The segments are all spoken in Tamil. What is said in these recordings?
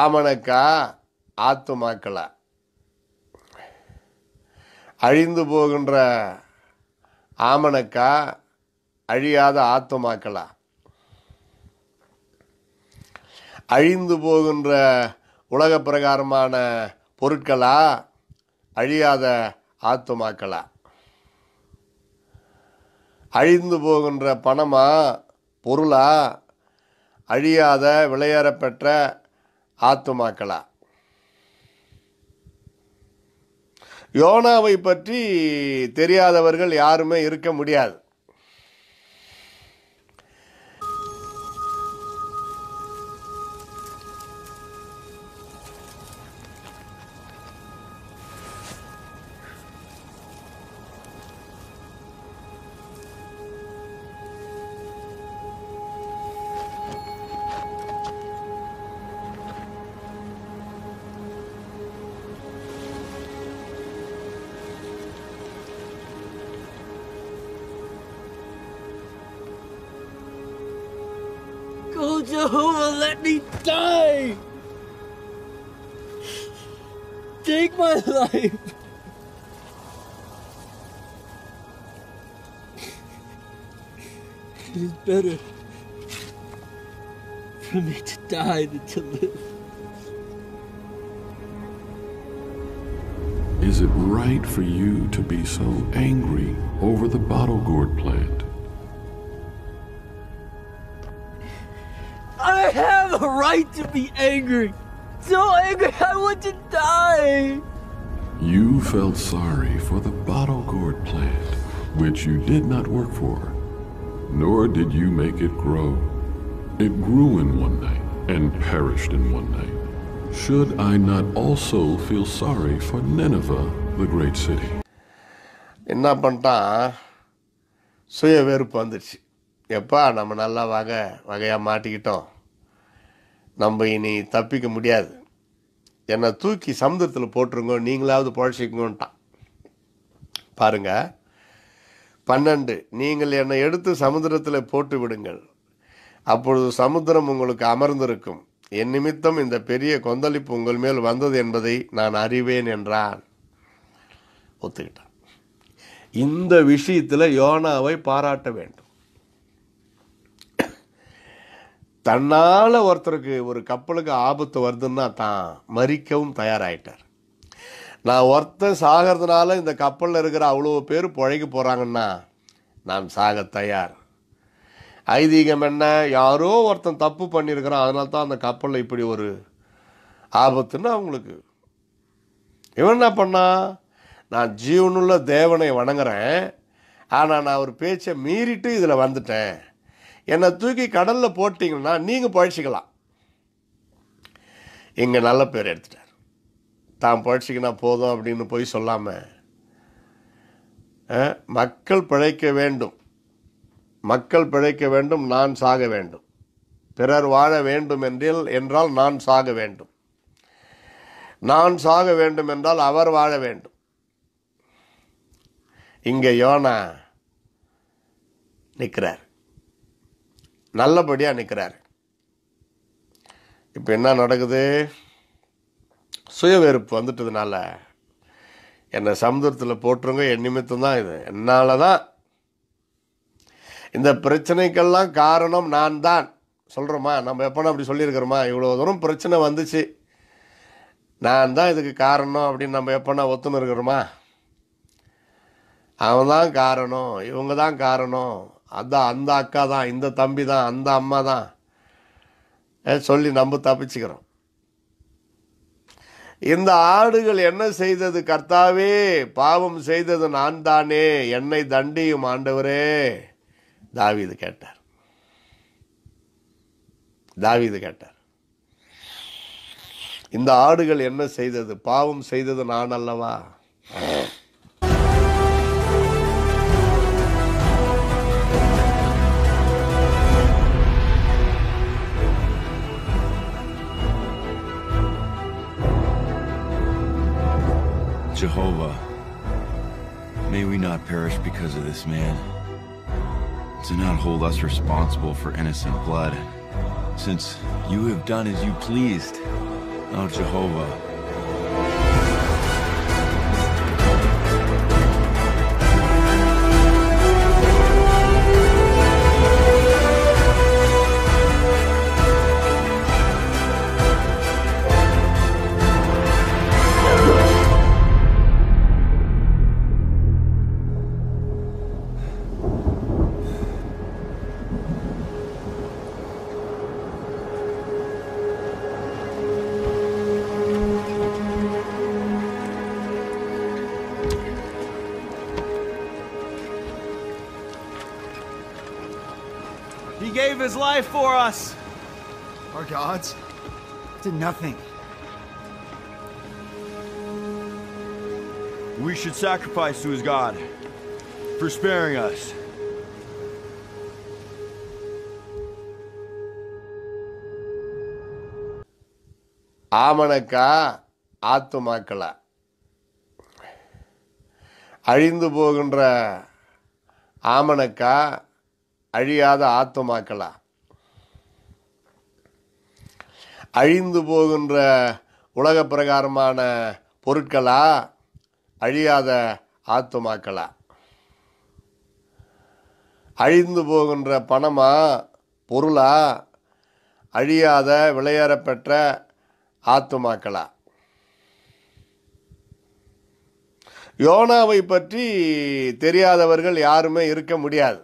ஆமணக்கா ஆத்துமாக்களா அழிந்து போகின்ற ஆமணக்கா அழியாத ஆத்துமாக்களா அழிந்து போகின்ற உலக பிரகாரமான பொருட்களா அழியாத ஆத்துமாக்களா அழிந்து போகின்ற பணமா பொருளா அழியாத விளையாடப்பெற்ற ஆத்மாக்களா யோனாவை பற்றி தெரியாதவர்கள் யாருமே இருக்க முடியாது it is better for me to die than to live. Is it right for you to be so angry over the bottle gourd plant? I have a right to be angry. So angry I want to die. felt sorry for the bottle gourd plant, which you did not work for, nor did you make it grow. It grew in one night and perished in one night. Should I not also feel sorry for Nineveh, the great city? என்ன பண்ணிட்டான் சுய வெறுப்பு வந்துடுச்சு எப்பா நம்ம நல்லா வகை வகையாக மாட்டிக்கிட்டோம் நம்ம இனி தப்பிக்க முடியாது என்னை தூக்கி சமுதிரத்தில் போட்டுருங்க நீங்களாவது பழச்சிக்கோன்ட்டான் பாருங்க பன்னெண்டு நீங்கள் என்னை எடுத்து சமுதிரத்தில் போட்டு விடுங்கள் அப்பொழுது சமுத்திரம் உங்களுக்கு அமர்ந்திருக்கும் என் நிமித்தம் இந்த பெரிய கொந்தளிப்பு உங்கள் மேல் வந்தது என்பதை நான் அறிவேன் என்றான் ஒத்துக்கிட்டான் இந்த விஷயத்தில் யோனாவை பாராட்ட வேண்டும் தன்னால் ஒருத்தருக்கு ஒரு கப்பலுக்கு ஆபத்து வருதுன்னா தான் மறிக்கவும் தயாராகிட்டார் நான் ஒருத்தன் சாகிறதுனால இந்த கப்பலில் இருக்கிற அவ்வளோ பேர் பிழைக்க போகிறாங்கன்னா நான் சாக தயார் ஐதீகம் என்ன யாரோ ஒருத்தன் தப்பு பண்ணியிருக்கிறான் அதனால தான் அந்த கப்பலில் இப்படி ஒரு ஆபத்துன்னு அவங்களுக்கு இவன் என்ன பண்ணா நான் ஜீவனுள்ள தேவனை வணங்குறேன் ஆனால் நான் ஒரு பேச்சை மீறிட்டு இதில் வந்துட்டேன் என்னை தூக்கி கடலில் போட்டிங்கன்னா நீங்கள் பழச்சிக்கலாம் இங்கே நல்ல பேர் எடுத்துட்டார் தான் பழச்சிக்கினா போதும் அப்படின்னு போய் சொல்லாமல் மக்கள் பிழைக்க வேண்டும் மக்கள் பிழைக்க வேண்டும் நான் சாக வேண்டும் பிறர் வாழ வேண்டும் என்றில் என்றால் நான் சாக வேண்டும் நான் சாக வேண்டும் என்றால் அவர் வாழ வேண்டும் இங்கே யோனா நிற்கிறார் நல்லபடியாக நிற்கிறார் இப்போ என்ன நடக்குது சுய வெறுப்பு வந்துட்டதுனால என்னை சமுதிரத்தில் போட்டுருங்க என் நிமித்தம் தான் இது என்னால் தான் இந்த பிரச்சனைக்கெல்லாம் காரணம் நான் தான் சொல்கிறோமா நம்ம எப்போனா அப்படி சொல்லியிருக்கிறோமா இவ்வளோ தூரம் பிரச்சனை வந்துச்சு நான் தான் இதுக்கு காரணம் அப்படின்னு நம்ம எப்போனா ஒத்துன்னு இருக்கிறோமா அவன் தான் காரணம் இவங்க தான் காரணம் அதான் அந்த அக்கா தான் இந்த தம்பி தான் அந்த அம்மா தான் சொல்லி நம்ம தப்பிச்சுக்கிறோம் இந்த ஆடுகள் என்ன செய்தது கர்த்தாவே பாவம் செய்தது நான் தானே என்னை தண்டியும் ஆண்டவரே தாவிது கேட்டார் தாவிது கேட்டார் இந்த ஆடுகள் என்ன செய்தது பாவம் செய்தது நான் அல்லவா Jehovah, may we not perish because of this man. Do not hold us responsible for innocent blood, since you have done as you pleased. O oh, Jehovah, for us! Our gods did nothing. We should sacrifice to his god for sparing us. ஆமணக்கா Atomakala. அழிந்து போகின்ற ஆமணக்கா அழியாத ஆத்துமாக்களா அழிந்து போகின்ற உலக பிரகாரமான பொருட்களா அழியாத ஆத்துமாக்களா அழிந்து போகின்ற பணமா பொருளா அழியாத விளையாடப்பெற்ற ஆத்துமாக்களா யோனாவை பற்றி தெரியாதவர்கள் யாருமே இருக்க முடியாது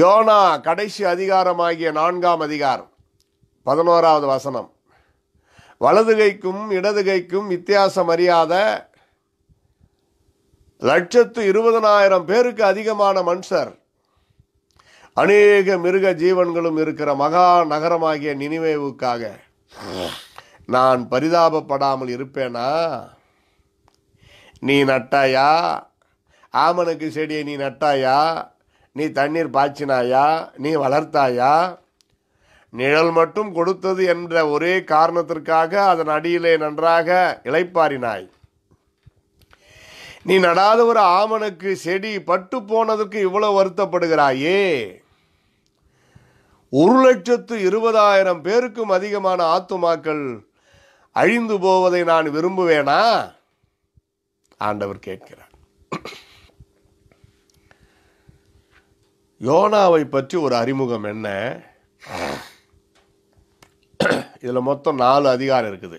யோனா கடைசி அதிகாரமாகிய நான்காம் அதிகாரம் பதினோராவது வசனம் வலதுகைக்கும் இடதுகைக்கும் வித்தியாசம் அறியாத லட்சத்து இருபதனாயிரம் பேருக்கு அதிகமான மனுஷர் அநேக மிருக ஜீவன்களும் இருக்கிற மகா நகரமாகிய நினைவுக்காக நான் பரிதாபப்படாமல் இருப்பேனா நீ நட்டாயா ஆமனுக்கு செடியை நீ நட்டாயா நீ தண்ணீர் பாய்ச்சினாயா நீ வளர்த்தாயா நிழல் மட்டும் கொடுத்தது என்ற ஒரே காரணத்திற்காக அதன் அடியிலே நன்றாக இளைப்பாரினாய் நீ நடாத ஒரு ஆமனுக்கு செடி பட்டு போனதற்கு இவ்வளோ வருத்தப்படுகிறாயே ஒரு லட்சத்து இருபதாயிரம் பேருக்கும் அதிகமான ஆத்துமாக்கள் அழிந்து போவதை நான் விரும்புவேனா ஆண்டவர் கேட்கிறார் யோனாவை பற்றி ஒரு அறிமுகம் என்ன இதில் மொத்தம் நாலு அதிகாரம் இருக்குது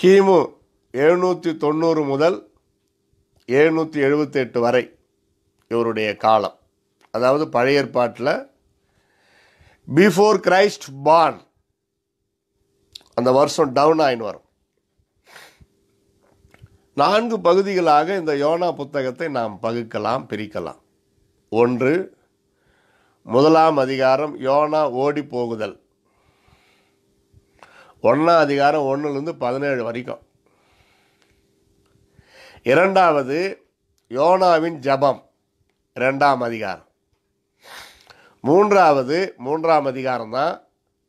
கிமு எழுநூற்றி தொண்ணூறு முதல் எழுநூற்றி எழுபத்தெட்டு வரை இவருடைய காலம் அதாவது பழைய ஏற்பாட்டில் பிஃபோர் கிரைஸ்ட் பான் அந்த வருஷம் டவுன் ஆகின்னு வரும் நான்கு பகுதிகளாக இந்த யோனா புத்தகத்தை நாம் பகுக்கலாம் பிரிக்கலாம் ஒன்று முதலாம் அதிகாரம் யோனா ஓடி போகுதல் ஒன்றாம் அதிகாரம் ஒன்றுலேருந்து பதினேழு வரைக்கும் இரண்டாவது யோனாவின் ஜபம் ரெண்டாம் அதிகாரம் மூன்றாவது மூன்றாம் அதிகாரம் தான்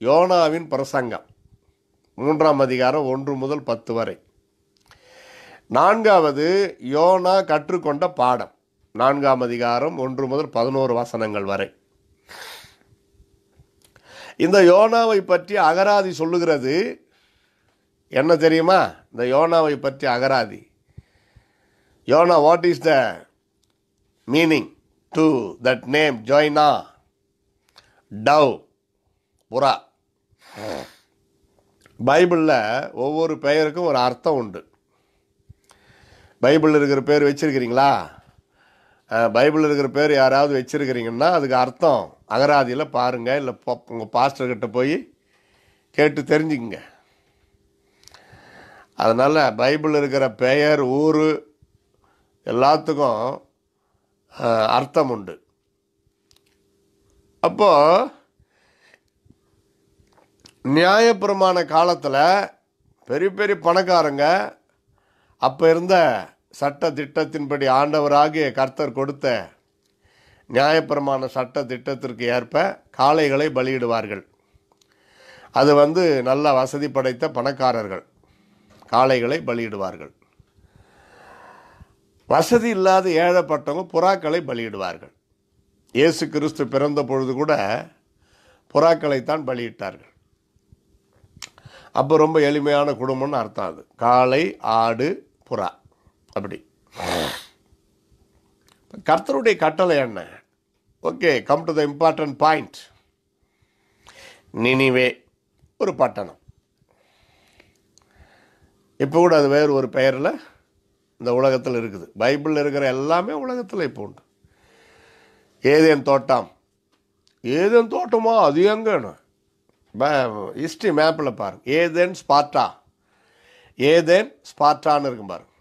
யோனாவின் பிரசங்கம் மூன்றாம் அதிகாரம் ஒன்று முதல் பத்து வரை நான்காவது யோனா கற்றுக்கொண்ட பாடம் நான்காம் அதிகாரம் ஒன்று முதல் பதினோரு வசனங்கள் வரை இந்த யோனாவை பற்றி அகராதி சொல்லுகிறது என்ன தெரியுமா இந்த யோனாவை பற்றி அகராதி யோனா what is the meaning to that name ஜோய்னா டவ் புறா பைபிளில் ஒவ்வொரு பெயருக்கும் ஒரு அர்த்தம் உண்டு பைபிளில் இருக்கிற பேர் வச்சுருக்கிறீங்களா பைபிளில் இருக்கிற பேர் யாராவது வச்சுருக்கிறீங்கன்னா அதுக்கு அர்த்தம் அகராதியில் பாருங்கள் இல்லை உங்கள் பாஸ்டர்கிட்ட போய் கேட்டு தெரிஞ்சுக்குங்க அதனால் பைபிளில் இருக்கிற பெயர் ஊர் எல்லாத்துக்கும் அர்த்தம் உண்டு அப்போது நியாயப்பிரமான காலத்தில் பெரிய பெரிய பணக்காரங்க அப்போ இருந்த சட்ட திட்டத்தின்படி ஆண்டவராகிய கர்த்தர் கொடுத்த நியாயப்பிரமான சட்ட திட்டத்திற்கு ஏற்ப காளைகளை பலியிடுவார்கள் அது வந்து நல்ல வசதி படைத்த பணக்காரர்கள் காளைகளை பலியிடுவார்கள் வசதி இல்லாத ஏழைப்பட்டவங்க புறாக்களை பலியிடுவார்கள் இயேசு கிறிஸ்து பிறந்த பொழுது கூட புறாக்களைத்தான் பலியிட்டார்கள் அப்போ ரொம்ப எளிமையான குடும்பம்னு அர்த்தம் அது காளை ஆடு புறா அப்படி கர்த்தருடைய கட்டளை என்ன okay come to the important point நினிவே ஒரு பட்டணம் இப்போ கூட அது வேறு ஒரு பெயரில் இந்த உலகத்தில் இருக்குது பைபிளில் இருக்கிற எல்லாமே உலகத்தில் இப்போ உண்டு ஏதேன் தோட்டம் ஏதேன் தோட்டமோ அது எங்கன்னு ஹிஸ்ட்ரி மேப்பில் பாருங்கள் ஏதேன் ஸ்பாட்டா ஏதேன் ஸ்பாட்டான்னு இருக்கும் பாருங்கள்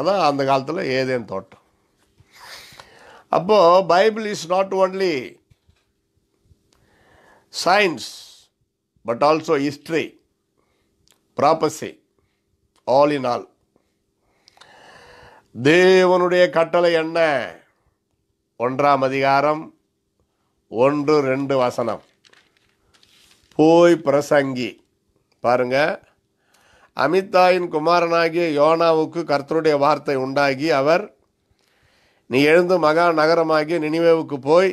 அதான் அந்த காலத்தில் ஏதேன் தோட்டம் அப்போது Bible is not only science but also history prophecy all in all தேவனுடைய கட்டளை என்ன ஒன்றாம் அதிகாரம் ஒன்று ரெண்டு வசனம் போய் பிரசங்கி பாருங்கள் அமித்தாயின் குமாரனாகிய யோனாவுக்கு கர்த்தருடைய வார்த்தை உண்டாகி அவர் நீ எழுந்து மகா நகரமாகிய நினைவேவுக்கு போய்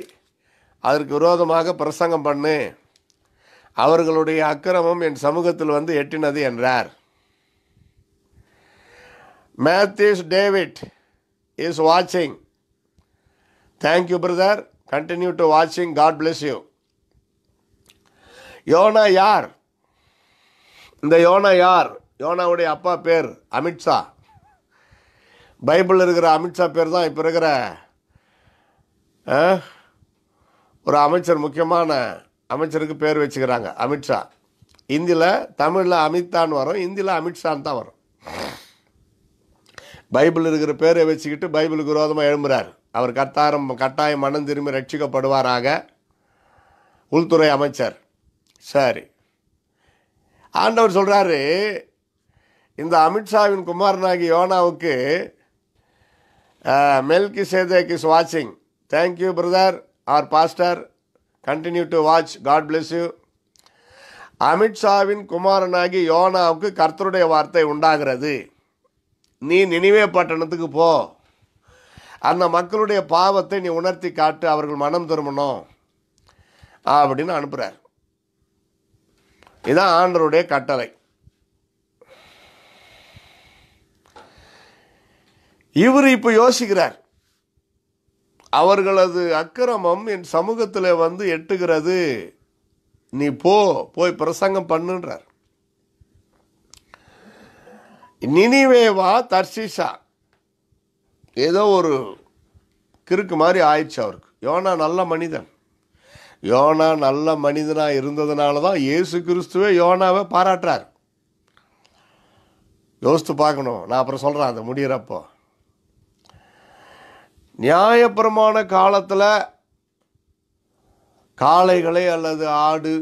அதற்கு விரோதமாக பிரசங்கம் பண்ணு அவர்களுடைய அக்கிரமம் என் சமூகத்தில் வந்து எட்டினது என்றார் மேத்யூஸ் டேவிட் இஸ் வாட்சிங் தேங்க்யூ பிரதர் கண்டினியூ டு வாட்சிங் காட் பிளெஸ் யூ யோனா யார் இந்த யோனா யார் யோனாவுடைய அப்பா பேர் அமித்ஷா பைபிளில் இருக்கிற அமித்ஷா பேர் தான் இப்போ இருக்கிற ஒரு அமைச்சர் முக்கியமான அமைச்சருக்கு பேர் வச்சுக்கிறாங்க அமித்ஷா இந்தியில் தமிழில் அமித்தான் வரும் இந்தியில் அமித்ஷான் தான் வரும் பைபிள் இருக்கிற பேரை வச்சுக்கிட்டு பைபிளுக்கு விரோதமாக எழும்புறார் அவர் கட்டாரம் கட்டாயம் மனம் திரும்பி ரட்சிக்கப்படுவாராக உள்துறை அமைச்சர் சரி ஆண்டவர் சொல்கிறாரு இந்த அமித்ஷாவின் குமாரனாகி யோனாவுக்கு மெல்கி சேதேக் இஸ் வாட்சிங் thank you brother or pastor continue to watch God bless you அமித்ஷாவின் குமாரனாகி யோனாவுக்கு கர்த்தருடைய வார்த்தை உண்டாகிறது நீ நினைவே பட்டணத்துக்கு போ அந்த மக்களுடைய பாவத்தை நீ உணர்த்தி காட்டு அவர்கள் மனம் திரும்பணும் அப்படின்னு அனுப்புகிறார் இதுதான் ஆண்டருடைய கட்டளை இவர் இப்போ யோசிக்கிறார் அவர்களது அக்கிரமம் என் சமூகத்தில் வந்து எட்டுகிறது நீ போ போய் பிரசங்கம் பண்ணுன்றார் நினிவேவா தர்ஷிஷா ஏதோ ஒரு கிறுக்கு மாதிரி ஆயிடுச்சு அவருக்கு யோனா நல்ல மனிதன் யோனா நல்ல மனிதனாக இருந்ததுனால தான் இயேசு கிறிஸ்துவே யோனாவை பாராட்டுறார் யோசித்து பார்க்கணும் நான் அப்புறம் சொல்கிறேன் அதை முடிகிறப்போ நியாயப்பிரமான காலத்தில் காளைகளை அல்லது ஆடு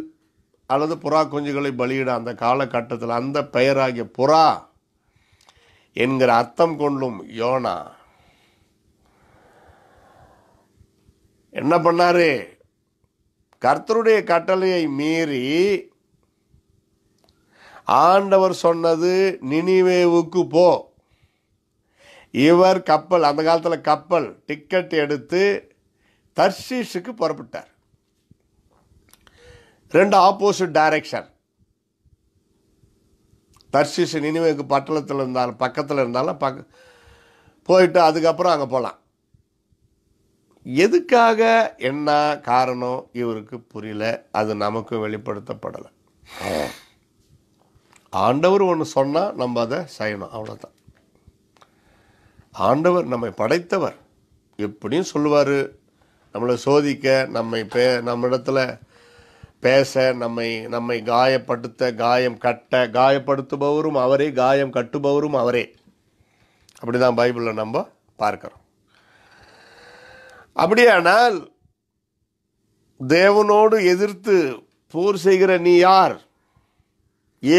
அல்லது புறா குஞ்சுகளை பலியிட அந்த காலகட்டத்தில் அந்த பெயராகிய புறா என்கிற அர்த்தம் கொள்ளும் யோனா என்ன பண்ணார் கர்த்தருடைய கட்டளையை மீறி ஆண்டவர் சொன்னது நினிவேவுக்கு போ இவர் கப்பல் அந்த காலத்தில் கப்பல் டிக்கெட் எடுத்து தர்ஷீஷுக்கு புறப்பட்டார் ரெண்டு ஆப்போசிட் டைரக்ஷன் தர்ஷீஷ் நினைவுக்கு பட்டணத்தில் இருந்தாலும் பக்கத்தில் இருந்தாலும் பக்க போயிட்டு அதுக்கப்புறம் அங்கே போகலாம் எதுக்காக என்ன காரணம் இவருக்கு புரியல அது நமக்கும் வெளிப்படுத்தப்படலை ஆண்டவர் ஒன்று சொன்னால் நம்ம அதை செய்யணும் அவ்வளோதான் ஆண்டவர் நம்மை படைத்தவர் எப்படியும் சொல்லுவார் நம்மளை சோதிக்க நம்மை பே இடத்துல பேச நம்மை நம்மை காயப்படுத்த காயம் கட்ட காயப்படுத்துபவரும் அவரே காயம் கட்டுபவரும் அவரே அப்படி தான் பைபிளில் நம்ம பார்க்குறோம் அப்படியானால் தேவனோடு எதிர்த்து போர் செய்கிற நீ யார்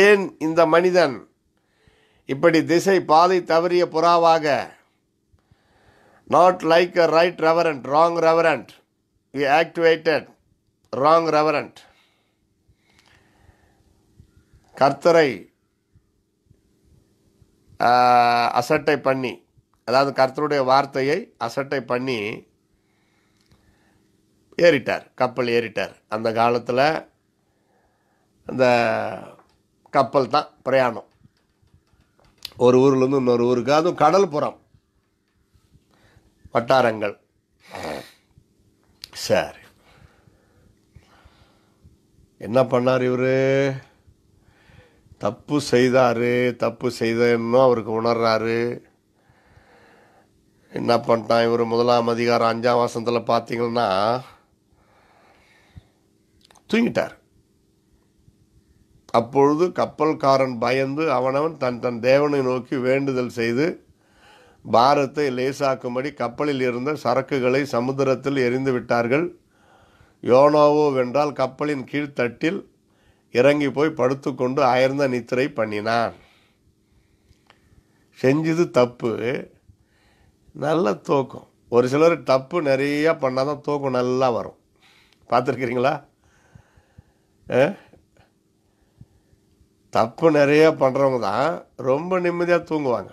ஏன் இந்த மனிதன் இப்படி திசை பாதை தவறிய புறாவாக Not like a right reverend, wrong reverend. We activated wrong reverend. கர்த்தரை அசட்டை பண்ணி அதாவது கர்த்தருடைய வார்த்தையை அசட்டை பண்ணி ஏறிட்டார் கப்பல் ஏறிட்டார் அந்த காலத்தில் அந்த கப்பல் தான் பிரயாணம் ஒரு ஊர்லேருந்து இன்னொரு ஊருக்கு அதுவும் கடல்புறம் வட்டாரங்கள் சரி என்ன பண்ணார் இவர் தப்பு செய்தார் தப்பு செய்தன்னு அவருக்கு உணர்றாரு என்ன பண்ணிட்டான் இவர் முதலாம் அதிகாரம் அஞ்சாம் மாதத்தில் பார்த்தீங்கன்னா தூங்கிட்டார் அப்பொழுது கப்பல்காரன் பயந்து அவனவன் தன் தன் தேவனை நோக்கி வேண்டுதல் செய்து பாரத்தை லேசாக்கும்படி கப்பலில் இருந்த சரக்குகளை சமுத்திரத்தில் எரிந்து விட்டார்கள் யோனோவோ வென்றால் கப்பலின் கீழ்த்தட்டில் இறங்கி போய் படுத்துக்கொண்டு அயர்ந்த நித்திரை பண்ணினான் செஞ்சது தப்பு நல்ல தூக்கம் ஒரு சிலர் தப்பு நிறையா பண்ணால் தான் தூக்கம் நல்லா வரும் பார்த்துருக்கிறீங்களா தப்பு நிறையா பண்ணுறவங்க தான் ரொம்ப நிம்மதியாக தூங்குவாங்க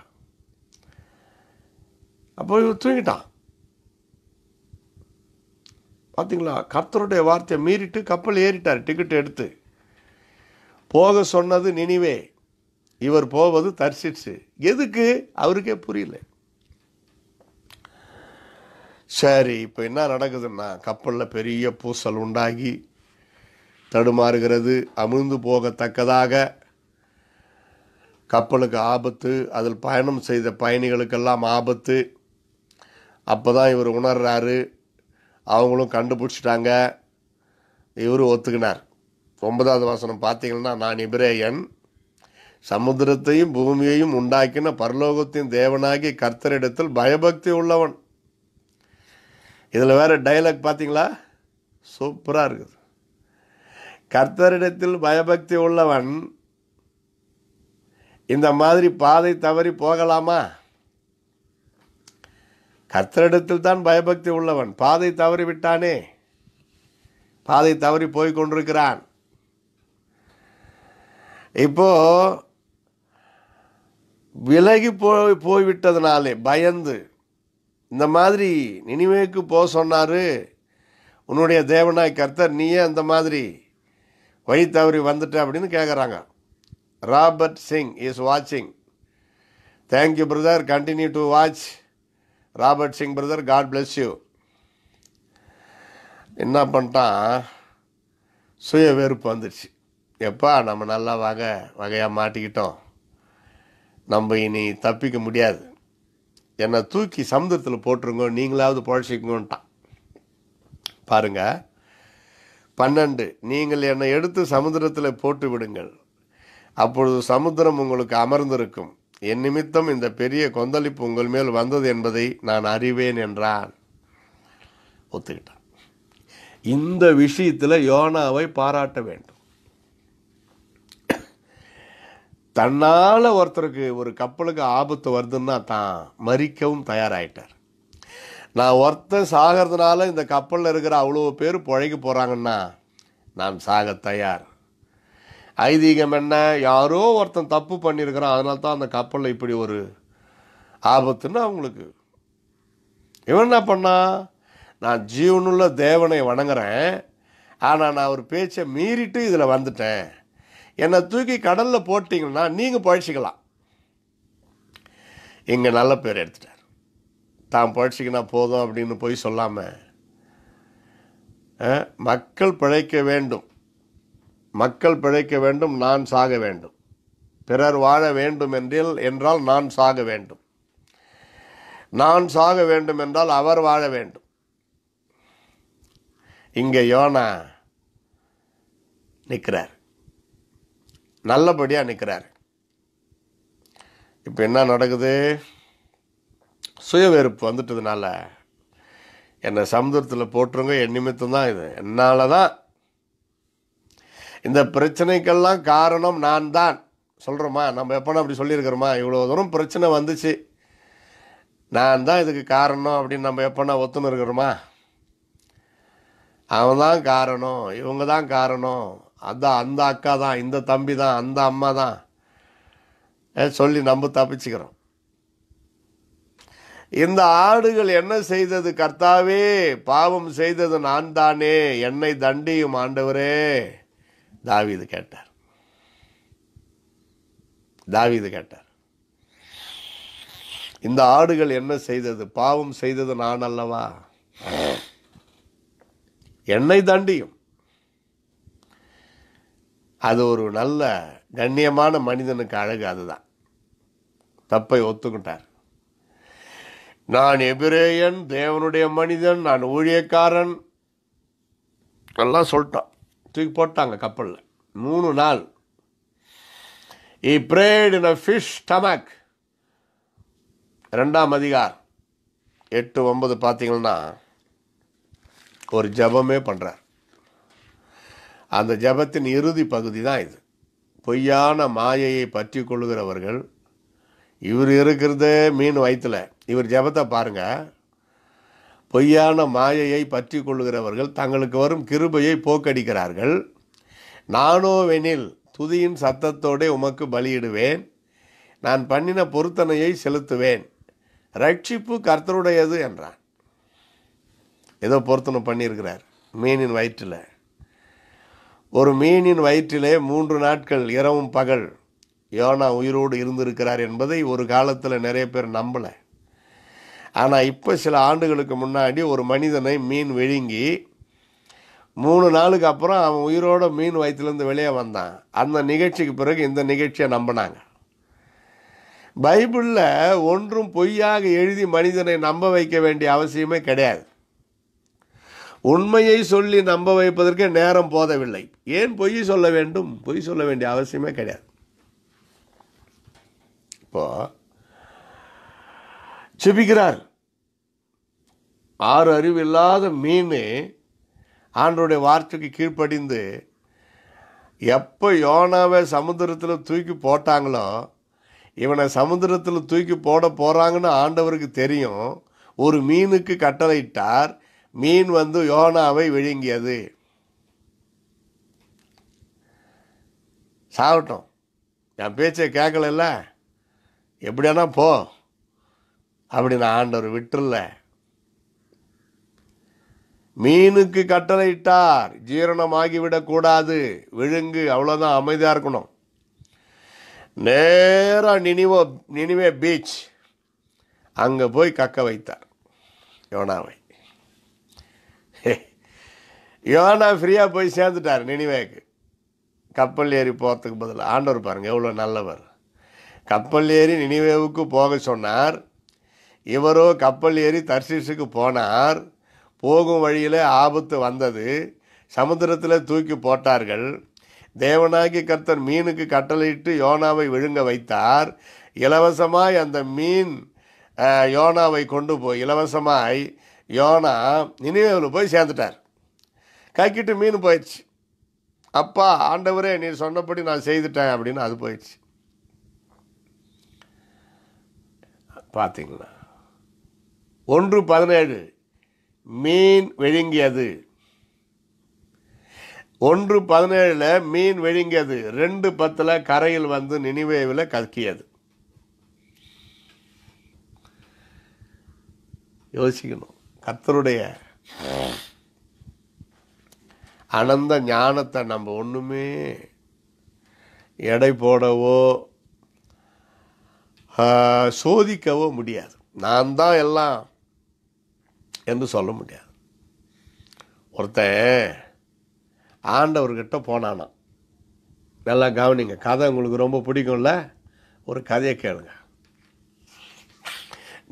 அப்போ தூங்கிட்டான் பார்த்தீங்களா கர்த்தருடைய வார்த்தையை மீறிட்டு கப்பல் ஏறிட்டார் டிக்கெட் எடுத்து போக சொன்னது நினைவே இவர் போவது தரிசிச்சு எதுக்கு அவருக்கே புரியல சரி இப்போ என்ன நடக்குதுன்னா கப்பலில் பெரிய பூசல் உண்டாகி தடுமாறுகிறது அமிழ்ந்து போகத்தக்கதாக கப்பலுக்கு ஆபத்து அதில் பயணம் செய்த பயணிகளுக்கெல்லாம் ஆபத்து அப்போ தான் இவர் உணர்றாரு அவங்களும் கண்டுபிடிச்சிட்டாங்க இவர் ஒத்துக்கினார் ஒன்பதாவது வசனம் பார்த்தீங்கன்னா நான் இப்ரேயன் சமுத்திரத்தையும் பூமியையும் உண்டாக்கின பரலோகத்தின் தேவனாகி கர்த்தரிடத்தில் பயபக்தி உள்ளவன் இதில் வேறு டைலாக் பார்த்தீங்களா சூப்பராக இருக்குது கர்த்தரிடத்தில் பயபக்தி உள்ளவன் இந்த மாதிரி பாதை தவறி போகலாமா கர்த்தரிடத்தில் தான் பயபக்தி உள்ளவன் பாதை தவறி விட்டானே பாதை தவறி போய் கொண்டிருக்கிறான் இப்போ விலகி போய் போய்விட்டதுனாலே பயந்து இந்த மாதிரி நினைவேக்கு போக சொன்னார் உன்னுடைய தேவனாய் கர்த்தர் நீயே அந்த மாதிரி வழி தவறி வந்துட்ட அப்படின்னு கேட்குறாங்க ராபர்ட் சிங் இஸ் வாட்சிங் thank you brother continue to watch Robert Singh brother God bless you என்ன பண்ணிட்டான் சுய வெறுப்பு வந்துடுச்சு எப்பா நம்ம நல்லா வகை வகையாக மாட்டிக்கிட்டோம் நம்ம இனி தப்பிக்க முடியாது என்னை தூக்கி சமுதிரத்தில் போட்டுருங்க நீங்களாவது புழைச்சிக்கோன்ட்டான் பாருங்கள் பன்னெண்டு நீங்கள் என்னை எடுத்து சமுதிரத்தில் போட்டு விடுங்கள் அப்பொழுது சமுத்திரம் உங்களுக்கு அமர்ந்திருக்கும் என் நிமித்தம் இந்த பெரிய கொந்தளிப்பு உங்கள் மேல் வந்தது என்பதை நான் அறிவேன் என்றான் ஒத்துக்கிட்டான் இந்த விஷயத்தில் யோனாவை பாராட்ட வேண்டும் தன்னால் ஒருத்தருக்கு ஒரு கப்பலுக்கு ஆபத்து வருதுன்னா தான் மறிக்கவும் தயாராகிட்டார் நான் ஒருத்தன் சாகிறதுனால இந்த கப்பலில் இருக்கிற அவ்வளோ பேர் பிழைக்க போகிறாங்கன்னா நான் சாக தயார் ஐதீகம் என்ன யாரோ ஒருத்தன் தப்பு பண்ணியிருக்கிறான் அதனால தான் அந்த கப்பலில் இப்படி ஒரு ஆபத்துன்னு அவங்களுக்கு இவன் என்ன பண்ணா நான் ஜீவனுள்ள தேவனை வணங்குறேன் ஆனால் நான் ஒரு பேச்சை மீறிட்டு இதில் வந்துட்டேன் என்னை தூக்கி கடலில் போட்டிங்கன்னா நீங்கள் பழிச்சிக்கலாம் இங்கே நல்ல பேர் எடுத்துட்டார் தான் பழிச்சிக்கினா போதும் அப்படின்னு போய் சொல்லாமல் மக்கள் பிழைக்க வேண்டும் மக்கள் பிழைக்க வேண்டும் நான் சாக வேண்டும் பிறர் வாழ வேண்டும் என்றில் என்றால் நான் சாக வேண்டும் நான் சாக வேண்டும் என்றால் அவர் வாழ வேண்டும் இங்கே யோனா நிற்கிறார் நல்லபடியாக நிற்கிறார் இப்போ என்ன நடக்குது சுய வெறுப்பு வந்துட்டதுனால என்னை சமுதிரத்தில் போட்டுருங்க என் நிமித்தம் தான் இது என்னால் தான் இந்த பிரச்சனைக்கெல்லாம் காரணம் நான் தான் சொல்கிறோமா நம்ம எப்போனா அப்படி சொல்லியிருக்கிறோமா இவ்வளோ தூரம் பிரச்சனை வந்துச்சு நான் தான் இதுக்கு காரணம் அப்படின்னு நம்ம எப்போனா ஒத்துன்னு இருக்கிறோமா அவன் தான் காரணம் இவங்க தான் காரணம் அந்த அந்த அக்கா தான் இந்த தம்பி தான் அந்த அம்மா தான் சொல்லி நம்ம தப்பிச்சுக்கிறோம் இந்த ஆடுகள் என்ன செய்தது கர்த்தாவே பாவம் செய்தது நான் தானே என்னை தண்டியும் ஆண்டவரே தாவீது கேட்டார் தாவீது கேட்டார் இந்த ஆடுகள் என்ன செய்தது பாவம் செய்தது நான் அல்லவா என்னை தாண்டியும் அது ஒரு நல்ல கண்ணியமான மனிதனுக்கு அழகு அதுதான் தப்பை ஒத்துக்கிட்டார் நான் எபிரேயன் தேவனுடைய மனிதன் நான் ஊழியக்காரன் எல்லாம் சொல்லிட்டான் தூக்கி போட்டாங்க கப்பலில் மூணு நாள் இ பிரேட் இன் அ ஃபிஷ் ஸ்டமக் ரெண்டாம் அதிகார் எட்டு ஒன்பது பார்த்தீங்கன்னா ஒரு ஜபமே பண்ணுறார் அந்த ஜபத்தின் இறுதி பகுதி தான் இது பொய்யான மாயையை பற்றி கொள்கிறவர்கள் இவர் இருக்கிறது மீன் வயிற்றில் இவர் ஜபத்தை பாருங்கள் பொய்யான மாயையை பற்றி கொள்ளுகிறவர்கள் தங்களுக்கு வரும் கிருபையை போக்கடிக்கிறார்கள் நானோவெனில் துதியின் சத்தத்தோடே உமக்கு பலியிடுவேன் நான் பண்ணின பொருத்தனையை செலுத்துவேன் ரட்சிப்பு கர்த்தருடையது என்றான் ஏதோ பொருத்தனை பண்ணியிருக்கிறார் மீனின் வயிற்றில் ஒரு மீனின் வயிற்றிலே மூன்று நாட்கள் இரவும் பகல் யோனா உயிரோடு இருந்திருக்கிறார் என்பதை ஒரு காலத்தில் நிறைய பேர் நம்பலை ஆனால் இப்போ சில ஆண்டுகளுக்கு முன்னாடி ஒரு மனிதனை மீன் விழுங்கி மூணு நாளுக்கு அப்புறம் அவன் உயிரோட மீன் வயிற்றுலேருந்து வெளியே வந்தான் அந்த நிகழ்ச்சிக்கு பிறகு இந்த நிகழ்ச்சியை நம்பினாங்க பைபிளில் ஒன்றும் பொய்யாக எழுதி மனிதனை நம்ப வைக்க வேண்டிய அவசியமே கிடையாது உண்மையை சொல்லி நம்ப வைப்பதற்கு நேரம் போதவில்லை ஏன் பொய் சொல்ல வேண்டும் பொய் சொல்ல வேண்டிய அவசியமே கிடையாது இப்போது செபிக்கிறார் ஆறு அறிவு இல்லாத மீன் ஆண்டருடைய வார்த்தைக்கு கீழ்ப்படிந்து எப்போ யோனாவை சமுத்திரத்தில் தூக்கி போட்டாங்களோ இவனை சமுத்திரத்தில் தூக்கி போட போகிறாங்கன்னு ஆண்டவருக்கு தெரியும் ஒரு மீனுக்கு கட்டளையிட்டார் மீன் வந்து யோனாவை விழுங்கியது சாகட்டும் என் பேச்சை கேட்கலல்ல எப்படியானா போ அப்படின்னு ஆண்டவர் விட்டுருல மீனுக்கு கட்டளையிட்டார் கூடாது விழுங்கு அவ்வளோதான் அமைதியாக இருக்கணும் நேராக நினிவோ நினிவே பீச் அங்கே போய் கக்க வைத்தார் யோனாவை யோனா ஃப்ரீயாக போய் சேர்ந்துட்டார் நினைவேக்கு கப்பல் ஏறி போகிறதுக்கு பதில் ஆண்டவர் பாருங்கள் எவ்வளோ நல்லவர் கப்பல் ஏறி நினிவேவுக்கு போக சொன்னார் இவரோ கப்பல் ஏறி தர்சிஸுக்கு போனார் போகும் வழியில் ஆபத்து வந்தது சமுத்திரத்தில் தூக்கி போட்டார்கள் தேவனாகி கர்த்தர் மீனுக்கு கட்டளையிட்டு யோனாவை விழுங்க வைத்தார் இலவசமாய் அந்த மீன் யோனாவை கொண்டு போய் இலவசமாய் யோனா நினைவில் போய் சேர்ந்துட்டார் கக்கிட்டு மீன் போயிடுச்சு அப்பா ஆண்டவரே நீ சொன்னபடி நான் செய்துட்டேன் அப்படின்னு அது போயிடுச்சு பார்த்தீங்களா ஒன்று பதினேழு மீன் விழுங்கியது ஒன்று பதினேழில் மீன் விழுங்கியது ரெண்டு பத்தில் கரையில் வந்து நினைவேவில் கற்கியது யோசிக்கணும் கத்தருடைய அனந்த ஞானத்தை நம்ம ஒன்றுமே எடை போடவோ சோதிக்கவோ முடியாது நான் தான் எல்லாம் என்று சொல்ல முடியாது ஒருத்தன் ஆண்டவர்கிட்ட போனானா நல்லா கவனிங்க கதை உங்களுக்கு ரொம்ப பிடிக்கும்ல ஒரு கதையை கேளுங்க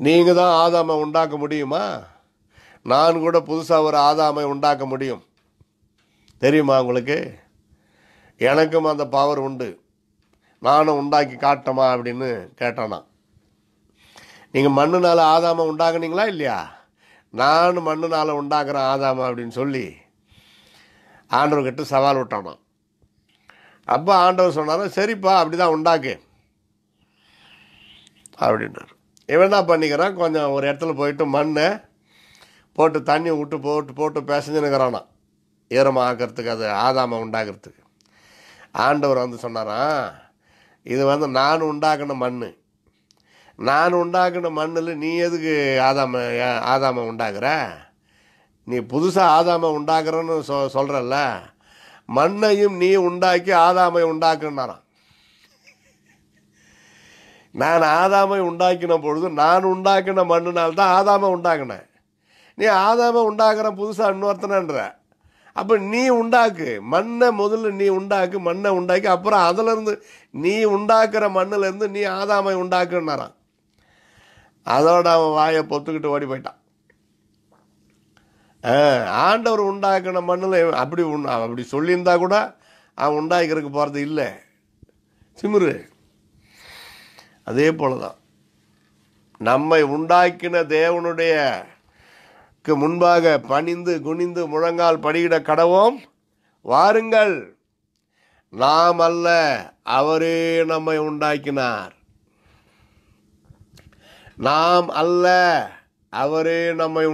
நீங்கள் தான் ஆதாமை உண்டாக்க முடியுமா நான் கூட புதுசாக ஒரு ஆதாமை உண்டாக்க முடியும் தெரியுமா உங்களுக்கு எனக்கும் அந்த பவர் உண்டு நானும் உண்டாக்கி காட்டமா அப்படின்னு கேட்டானா நீங்கள் மண்ணுனால் ஆதாமை உண்டாகினீங்களா இல்லையா நான் மண்ணுனால் உண்டாக்குறேன் ஆதாமா அப்படின்னு சொல்லி ஆண்டவர்கிட்ட சவால் விட்டானோ அப்போ ஆண்டவர் சொன்னாலும் சரிப்பா அப்படி தான் உண்டாக்கு அப்படின்னாரு இவன் தான் பண்ணிக்கிறான் கொஞ்சம் ஒரு இடத்துல போயிட்டு மண்ணை போட்டு தண்ணி விட்டு போட்டு போட்டு பிசைஞ்சுனுக்கிறானா ஈரமாக ஆக்கிறதுக்கு அது ஆதாம உண்டாகிறதுக்கு ஆண்டவர் வந்து சொன்னாரான் இது வந்து நான் உண்டாக்கின மண் நான் உண்டாக்குன மண்ணில் நீ எதுக்கு ஆதாம ஆதாம உண்டாகிற நீ புதுசாக ஆதாம உண்டாக்குறன்னு சொ சொல்கிறல்ல மண்ணையும் நீ உண்டாக்கி ஆதாமை உண்டாக்குன்னாராம் நான் ஆதாமை உண்டாக்கின பொழுது நான் உண்டாக்கின மண்ணினால் தான் ஆதாமை உண்டாக்கினேன் நீ ஆதாமை உண்டாக்குற புதுசாக இன்னொருத்தனன்ற அப்போ நீ உண்டாக்கு மண்ணை முதல்ல நீ உண்டாக்கு மண்ணை உண்டாக்கி அப்புறம் அதிலேருந்து நீ உண்டாக்குற மண்ணிலேருந்து நீ ஆதாமை உண்டாக்குன்னாரான் அதோட அவன் வாயை பொத்துக்கிட்டு ஓடி போயிட்டான் ஆண்டவர் உண்டாக்கின மண்ணில் அப்படி அப்படி சொல்லியிருந்தா கூட அவன் உண்டாக்கிறதுக்கு போகிறது இல்லை சிமுரு அதே போல தான் நம்மை உண்டாக்கின தேவனுடைய முன்பாக பணிந்து குனிந்து முழங்கால் படியிட கடவோம் வாருங்கள் நாம் அல்ல அவரே நம்மை உண்டாக்கினார் நாம் அல்ல அவரே நம்மை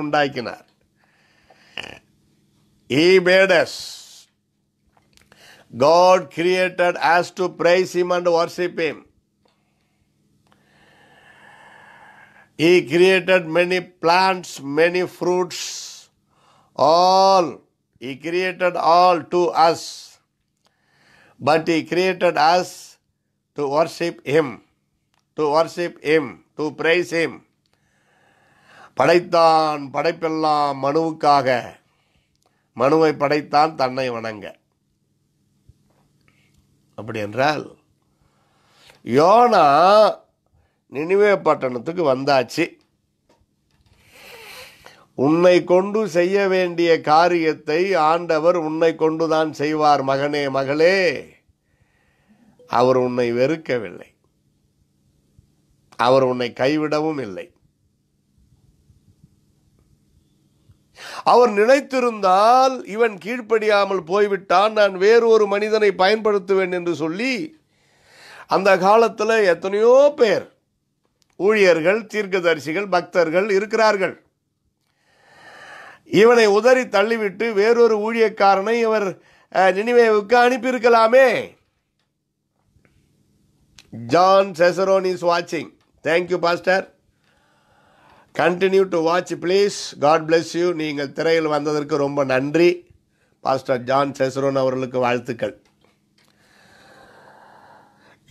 He made us. God created us to praise Him and worship Him. He created many plants, many fruits, all. He created all to us. But He created us to worship Him, to worship Him. To praise him படைத்தான் படைப்பெல்லாம் மனுவுக்காக மனுவை படைத்தான் தன்னை வணங்க அப்படி என்றால் யோனா நினைவே பட்டணத்துக்கு வந்தாச்சு உன்னை கொண்டு செய்ய வேண்டிய காரியத்தை ஆண்டவர் உன்னை கொண்டுதான் செய்வார் மகனே மகளே அவர் உன்னை வெறுக்கவில்லை அவர் உன்னை கைவிடவும் இல்லை அவர் நினைத்திருந்தால் இவன் கீழ்ப்படியாமல் போய்விட்டான் நான் வேறு ஒரு மனிதனை பயன்படுத்துவேன் என்று சொல்லி அந்த காலத்தில் எத்தனையோ பேர் ஊழியர்கள் தீர்க்கதரிசிகள் பக்தர்கள் இருக்கிறார்கள் இவனை உதறி தள்ளிவிட்டு வேறொரு ஊழியக்காரனை இவர் நினைவேவுக்கு அனுப்பியிருக்கலாமே ஜான் செசரோனிஸ் வாட்சிங் thank you pastor continue to watch please God bless you நீங்கள் திரையில் வந்ததற்கு ரொம்ப நன்றி பாஸ்டர் ஜான் செசரோன் அவர்களுக்கு வாழ்த்துக்கள்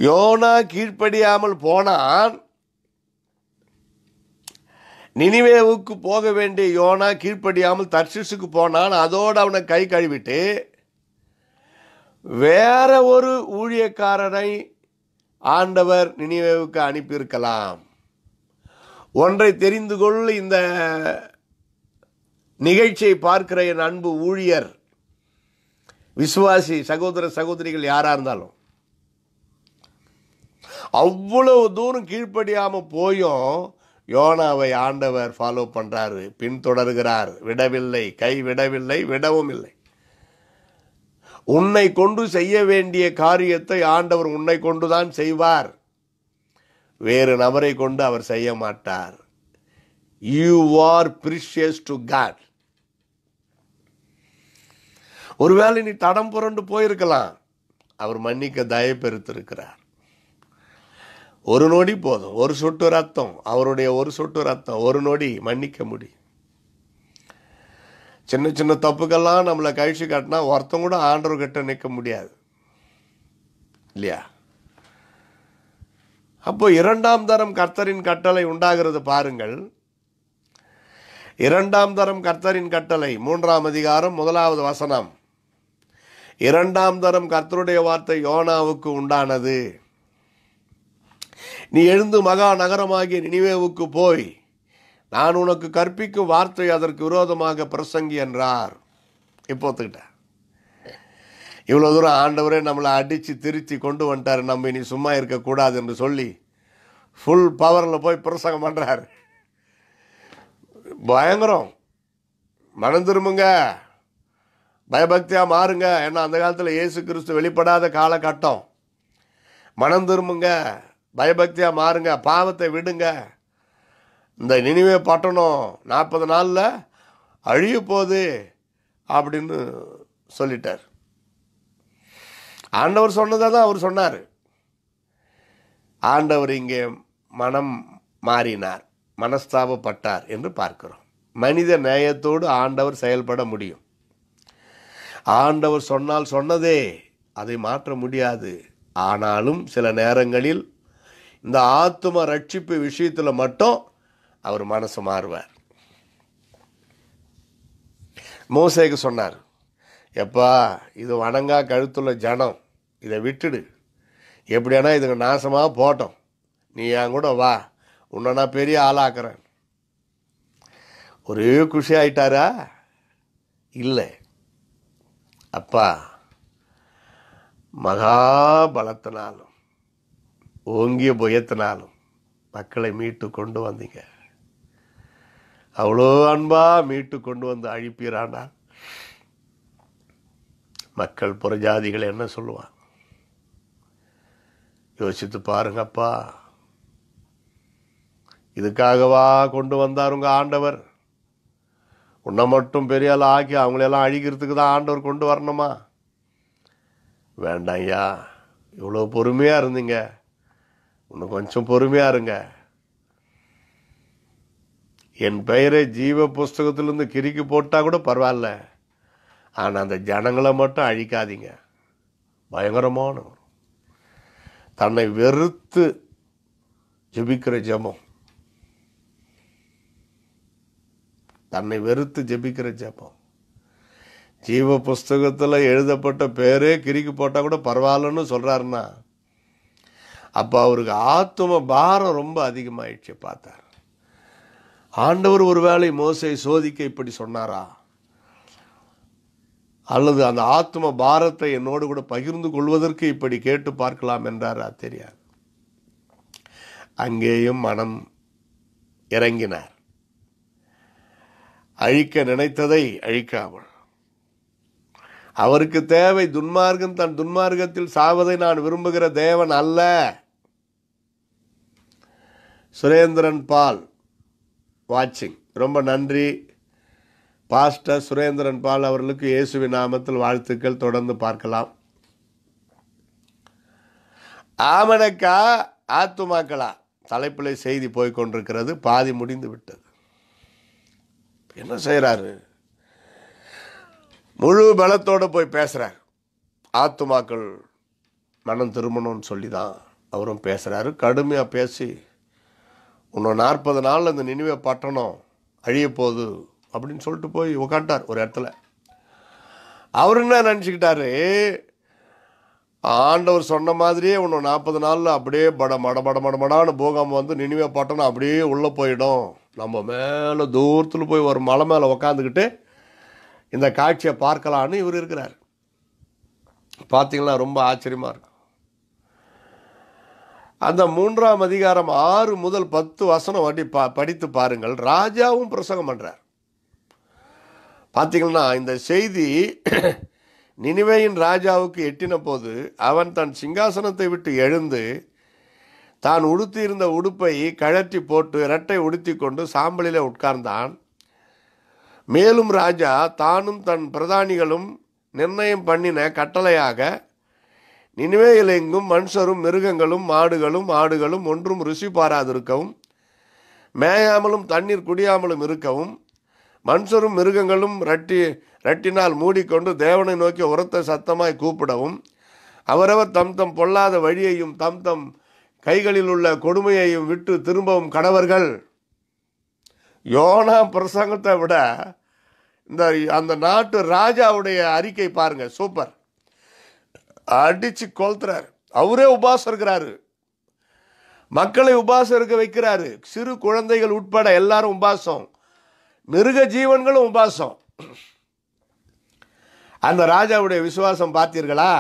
யோனா கீழ்ப்படியாமல் போனான் நினிவேவுக்கு போக வேண்டிய யோனா கீழ்ப்படியாமல் தர்ஷிஸுக்கு போனான் அதோடு அவனை கை கழுவிட்டு வேற ஒரு ஊழியக்காரனை ஆண்டவர் நினைவுக்கு அனுப்பியிருக்கலாம் ஒன்றை தெரிந்து கொள் இந்த நிகழ்ச்சியை பார்க்கிற என் அன்பு ஊழியர் விசுவாசி சகோதர சகோதரிகள் யாராக இருந்தாலும் அவ்வளவு தூரம் கீழ்ப்படியாமல் போயும் யோனாவை ஆண்டவர் ஃபாலோ பண்ணுறாரு பின்தொடர்கிறார் விடவில்லை கை விடவில்லை விடவும் இல்லை உன்னை கொண்டு செய்ய வேண்டிய காரியத்தை ஆண்டவர் உன்னை கொண்டு தான் செய்வார் வேறு நபரை கொண்டு அவர் செய்ய மாட்டார் you are precious to God ஒருவேளை நீ தடம் புரண்டு போயிருக்கலாம் அவர் மன்னிக்க தயப்பெறுத்திருக்கிறார் ஒரு நொடி போதும் ஒரு சொட்டு ரத்தம் அவருடைய ஒரு சொட்டு ரத்தம் ஒரு நொடி மன்னிக்க முடியும் சின்ன சின்ன தப்புக்கெல்லாம் நம்மளை கழிச்சு காட்டினா ஒருத்தம் கூட ஆண்டவர்கிட்ட நிற்க முடியாது இல்லையா அப்போ இரண்டாம் தரம் கர்த்தரின் கட்டளை உண்டாகிறது பாருங்கள் இரண்டாம் தரம் கர்த்தரின் கட்டளை மூன்றாம் அதிகாரம் முதலாவது வசனம் இரண்டாம் தரம் கர்த்தருடைய வார்த்தை யோனாவுக்கு உண்டானது நீ எழுந்து மகா நகரமாகிய நினைவேவுக்கு போய் நான் உனக்கு கற்பிக்கும் வார்த்தை அதற்கு விரோதமாக பிரசங்கி என்றார் இப்போ ஒத்துக்கிட்டேன் இவ்வளோ தூரம் ஆண்டவரே நம்மளை அடித்து திருத்தி கொண்டு வந்துட்டார் நம்ம இனி சும்மா இருக்கக்கூடாது என்று சொல்லி ஃபுல் பவரில் போய் பிரசங்கம் பண்ணுறாரு பயங்கரம் மனம் திரும்புங்க பயபக்தியாக மாறுங்க ஏன்னா அந்த காலத்தில் இயேசு கிறிஸ்து வெளிப்படாத காலகட்டம் மனம் திரும்புங்க பயபக்தியாக மாறுங்க பாவத்தை விடுங்க இந்த நினைவே பட்டணம் நாற்பது நாளில் அழிய போகுது அப்படின்னு சொல்லிட்டார் ஆண்டவர் சொன்னதை தான் அவர் சொன்னார் ஆண்டவர் இங்கே மனம் மாறினார் மனஸ்தாபப்பட்டார் என்று பார்க்கிறோம் மனித நேயத்தோடு ஆண்டவர் செயல்பட முடியும் ஆண்டவர் சொன்னால் சொன்னதே அதை மாற்ற முடியாது ஆனாலும் சில நேரங்களில் இந்த ஆத்தும ரட்சிப்பு விஷயத்தில் மட்டும் அவர் மனசு மாறுவார் மோசேக்கு சொன்னார் எப்பா இது வணங்கா கழுத்துள்ள ஜனம் இதை விட்டுடு எப்படியானா இதுங்க நாசமாக போட்டோம் நீ என் கூட வா உன்னை நான் பெரிய ஆளாக்குறேன் ஒரே குஷி ஆயிட்டாரா இல்லை அப்பா மகா பலத்தினாலும் ஓங்கிய புயத்தினாலும் மக்களை மீட்டு கொண்டு வந்தீங்க அவ்வளோ அன்பாக மீட்டு கொண்டு வந்து அழிப்பீரானா மக்கள் புறஜாதிகள் என்ன சொல்லுவாங்க யோசித்து பாருங்கப்பா இதுக்காகவா கொண்டு வந்தார் உங்கள் ஆண்டவர் உன்னை மட்டும் பெரியால் ஆக்கி அவங்களெல்லாம் அழிக்கிறதுக்கு தான் ஆண்டவர் கொண்டு வரணுமா வேண்டாம் ஐயா இவ்வளோ பொறுமையாக இருந்தீங்க இன்னும் கொஞ்சம் பொறுமையாக இருங்க என் பெயரை ஜீவ புஸ்தகத்திலிருந்து கிறுக்கி போட்டால் கூட பரவாயில்ல ஆனால் அந்த ஜனங்களை மட்டும் அழிக்காதீங்க பயங்கரமானவர் தன்னை வெறுத்து ஜபிக்கிற ஜபம் தன்னை வெறுத்து ஜபிக்கிற ஜபம் ஜீவ புஸ்தகத்தில் எழுதப்பட்ட பேரே கிறுக்கி போட்டால் கூட பரவாயில்லன்னு சொல்கிறாருன்னா அப்போ அவருக்கு ஆத்தும பாரம் ரொம்ப அதிகமாயிடுச்சு பார்த்தார் ஆண்டவர் ஒருவேளை மோசை சோதிக்க இப்படி சொன்னாரா அல்லது அந்த ஆத்ம பாரத்தை என்னோடு கூட பகிர்ந்து கொள்வதற்கு இப்படி கேட்டு பார்க்கலாம் என்றாரா தெரியாது அங்கேயும் மனம் இறங்கினார் அழிக்க நினைத்ததை அழிக்காமல் அவருக்கு தேவை துன்மார்க்கம் தன் துன்மார்க்கத்தில் சாவதை நான் விரும்புகிற தேவன் அல்ல சுரேந்திரன் பால் வாட்சிங் ரொம்ப நன்றி பாஸ்டர் சுரேந்திரன் பால் அவர்களுக்கு இயேசுவி நாமத்தில் வாழ்த்துக்கள் தொடர்ந்து பார்க்கலாம் ஆமணக்கா ஆத்துமாக்களா தலைப்பிலே செய்தி போய்கொண்டிருக்கிறது பாதி முடிந்து விட்டது என்ன செய்கிறாரு முழு பலத்தோடு போய் பேசுகிறார் ஆத்துமாக்கள் மனம் திரும்பணும்னு சொல்லி தான் அவரும் பேசுகிறாரு கடுமையாக பேசி இன்னும் நாற்பது நாளில் இந்த நினைவை பட்டணம் அழிய போகுது அப்படின்னு சொல்லிட்டு போய் உக்காண்டார் ஒரு இடத்துல அவர் என்ன நினச்சிக்கிட்டாரு ஆண்டவர் சொன்ன மாதிரியே இன்னும் நாற்பது நாளில் அப்படியே பட மட மட மடான்னு போகாம வந்து நினைவை பட்டணம் அப்படியே உள்ளே போயிடும் நம்ம மேலே தூரத்தில் போய் ஒரு மலை மேலே உக்காந்துக்கிட்டு இந்த காட்சியை பார்க்கலான்னு இவர் இருக்கிறார் பார்த்தீங்கன்னா ரொம்ப ஆச்சரியமாக இருக்கும் அந்த மூன்றாம் அதிகாரம் ஆறு முதல் பத்து வசனம் வாட்டி பா படித்து பாருங்கள் ராஜாவும் பிரசங்கம் பண்ணுறார் பார்த்தீங்கன்னா இந்த செய்தி நினிவையின் ராஜாவுக்கு எட்டின போது அவன் தன் சிங்காசனத்தை விட்டு எழுந்து தான் உடுத்தியிருந்த உடுப்பை கழற்றி போட்டு இரட்டை உடுத்தி கொண்டு சாம்பலில் உட்கார்ந்தான் மேலும் ராஜா தானும் தன் பிரதானிகளும் நிர்ணயம் பண்ணின கட்டளையாக நினைவேயில் எங்கும் மனுஷரும் மிருகங்களும் மாடுகளும் ஆடுகளும் ஒன்றும் ருசி பாராதிருக்கவும் மேயாமலும் தண்ணீர் குடியாமலும் இருக்கவும் மனுஷரும் மிருகங்களும் ரட்டி ரட்டினால் மூடிக்கொண்டு தேவனை நோக்கி உரத்த சத்தமாய் கூப்பிடவும் அவரவர் தம் தம் பொல்லாத வழியையும் தம் தம் கைகளில் உள்ள கொடுமையையும் விட்டு திரும்பவும் கணவர்கள் யோனா பிரசங்கத்தை விட இந்த அந்த நாட்டு ராஜாவுடைய அறிக்கை பாருங்கள் சூப்பர் அடித்து கொளுத்துறாரு அவரே உபாசம் இருக்கிறாரு மக்களை உபாசம் இருக்க வைக்கிறாரு சிறு குழந்தைகள் உட்பட எல்லாரும் உபாசம் மிருக ஜீவன்களும் உபாசம் அந்த ராஜாவுடைய விசுவாசம் பார்த்தீர்களா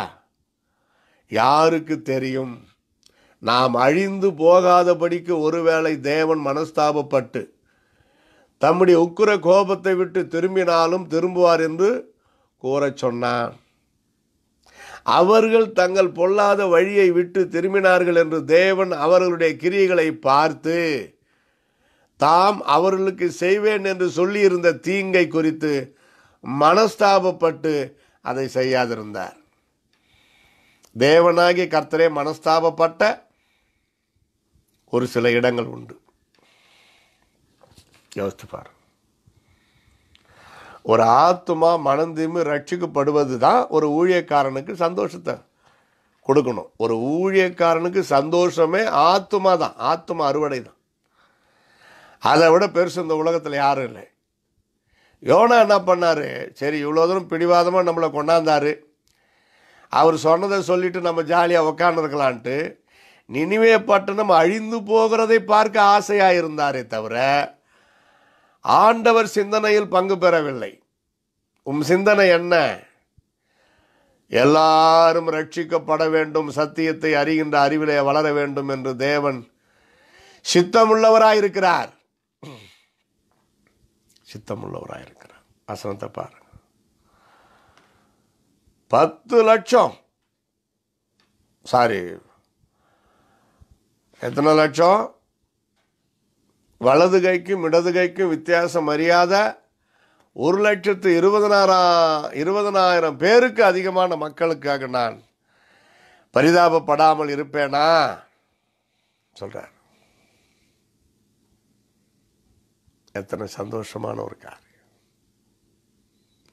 யாருக்கு தெரியும் நாம் அழிந்து போகாதபடிக்கு ஒருவேளை தேவன் மனஸ்தாபப்பட்டு தம்முடைய உக்குர கோபத்தை விட்டு திரும்பினாலும் திரும்புவார் என்று கூறச் சொன்னான் அவர்கள் தங்கள் பொல்லாத வழியை விட்டு திரும்பினார்கள் என்று தேவன் அவர்களுடைய கிரியைகளை பார்த்து தாம் அவர்களுக்கு செய்வேன் என்று சொல்லியிருந்த தீங்கை குறித்து மனஸ்தாபப்பட்டு அதை செய்யாதிருந்தார் தேவனாகி கர்த்தரே மனஸ்தாபப்பட்ட ஒரு சில இடங்கள் உண்டு யோசித்து பாருங்கள் ஒரு ஆத்மா மனந்தீமு ரட்சிக்கப்படுவது தான் ஒரு ஊழியக்காரனுக்கு சந்தோஷத்தை கொடுக்கணும் ஒரு ஊழியக்காரனுக்கு சந்தோஷமே ஆத்மா தான் ஆத்மா அறுவடை தான் அதை விட பெருசு இந்த உலகத்தில் யாரும் இல்லை யோனா என்ன பண்ணார் சரி இவ்வளோ தூரம் பிடிவாதமாக நம்மளை கொண்டாந்தார் அவர் சொன்னதை சொல்லிவிட்டு நம்ம ஜாலியாக உக்காந்துருக்கலான்ட்டு நினைவே பட்டணம் அழிந்து போகிறதை பார்க்க ஆசையாக இருந்தாரே தவிர ஆண்டவர் சிந்தனையில் பங்கு பெறவில்லை உம் சிந்தனை என்ன எல்லாரும் ரட்சிக்கப்பட வேண்டும் சத்தியத்தை அறிகின்ற அறிவிலே வளர வேண்டும் என்று தேவன் சித்தமுள்ளவராயிருக்கிறார் சித்தமுள்ளவராயிருக்கிறார் வசனத்தை பாருங்க பத்து லட்சம் சாரி எத்தனை லட்சம் வலது கைக்கும் இடது கைக்கும் வித்தியாசம் அறியாத ஒரு லட்சத்து இருபதனாயிரம் இருபதனாயிரம் பேருக்கு அதிகமான மக்களுக்காக நான் பரிதாபப்படாமல் இருப்பேனா சொல்கிறார் எத்தனை சந்தோஷமான ஒரு காரியம்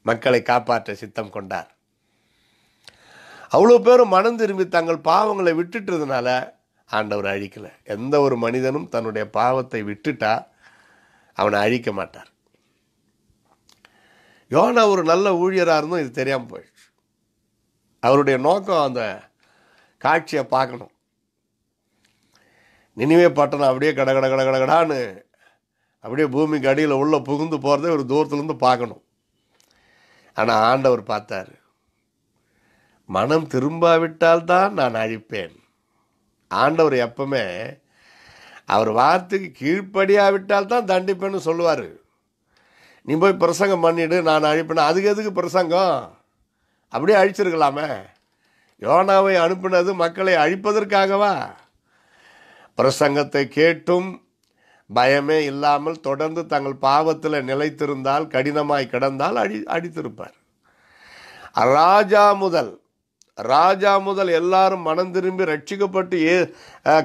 மக்களை காப்பாற்ற சித்தம் கொண்டார் அவ்வளோ பேரும் மனம் திரும்பி தங்கள் பாவங்களை விட்டுட்டுறதுனால ஆண்டவர் அழிக்கலை எந்த ஒரு மனிதனும் தன்னுடைய பாவத்தை விட்டுட்டா அவனை அழிக்க மாட்டார் யோனா ஒரு நல்ல ஊழியராக இருந்தும் இது தெரியாமல் போயிடுச்சு அவருடைய நோக்கம் அந்த காட்சியை பார்க்கணும் நினைவே பட்டணம் அப்படியே கட கட கட கடகடான்னு அப்படியே பூமிக்கு அடியில் உள்ளே புகுந்து போகிறத ஒரு தூரத்துலேருந்து பார்க்கணும் ஆனால் ஆண்டவர் பார்த்தார் மனம் திரும்பாவிட்டால்தான் நான் அழிப்பேன் ஆண்டவர் எப்பவுமே அவர் வார்த்தைக்கு கீழ்ப்படியாவிட்டால் தான் தண்டிப்பேன்னு சொல்லுவார் நீ போய் பிரசங்கம் பண்ணிவிடு நான் அழிப்பினேன் அதுக்கு எதுக்கு பிரசங்கம் அப்படியே அழிச்சிருக்கலாமே யோனாவை அனுப்பினது மக்களை அழிப்பதற்காகவா பிரசங்கத்தை கேட்டும் பயமே இல்லாமல் தொடர்ந்து தங்கள் பாவத்தில் நிலைத்திருந்தால் கடினமாய் கிடந்தால் அடி அடித்திருப்பார் ராஜா முதல் ராஜா முதல் எல்லாரும் மனம் திரும்பி ரட்சிக்கப்பட்டு ஏ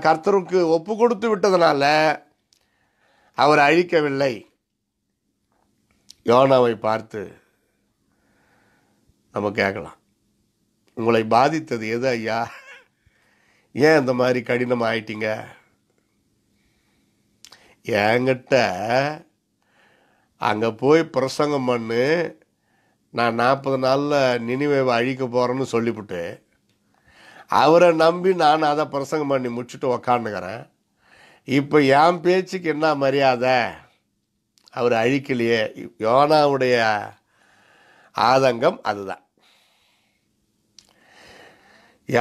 கர்த்தருக்கு ஒப்பு கொடுத்து விட்டதனால அவர் அழிக்கவில்லை யோனாவை பார்த்து நம்ம கேட்கலாம் உங்களை பாதித்தது எது ஐயா ஏன் இந்த மாதிரி கடினம் ஆயிட்டீங்க என்கிட்ட அங்கே போய் பிரசங்கம் பண்ணு நான் நாற்பது நாளில் நினைவை அழிக்க போகிறேன்னு சொல்லிவிட்டு அவரை நம்பி நான் அதை பிரசங்கம் பண்ணி முடிச்சுட்டு உக்காந்துக்கிறேன் இப்போ என் பேச்சுக்கு என்ன மரியாதை அவர் அழிக்கலையே யோனாவுடைய ஆதங்கம் அதுதான்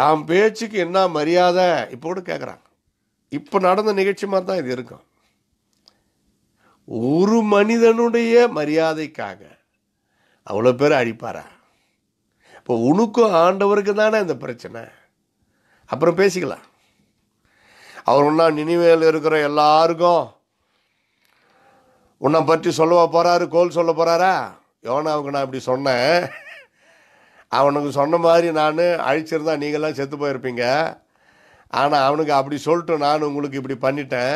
என் பேச்சுக்கு என்ன மரியாதை இப்போ கூட கேட்குறாங்க இப்போ நடந்த நிகழ்ச்சி மாதிரி தான் இது இருக்கும் ஒரு மனிதனுடைய மரியாதைக்காக அவ்வளோ பேர் அழிப்பாரா இப்போ உனக்கும் ஆண்டவருக்கு தானே இந்த பிரச்சனை அப்புறம் பேசிக்கலாம் அவர் ஒன்றா நினைவேல் இருக்கிற எல்லாருக்கும் உன்னை பற்றி சொல்லவா போகிறாரு கோல் சொல்ல போகிறாரா யோனாவுக்கு நான் இப்படி சொன்னேன் அவனுக்கு சொன்ன மாதிரி நான் அழிச்சிருந்தா நீங்கள்லாம் செத்து போயிருப்பீங்க ஆனால் அவனுக்கு அப்படி சொல்லிட்டு நான் உங்களுக்கு இப்படி பண்ணிட்டேன்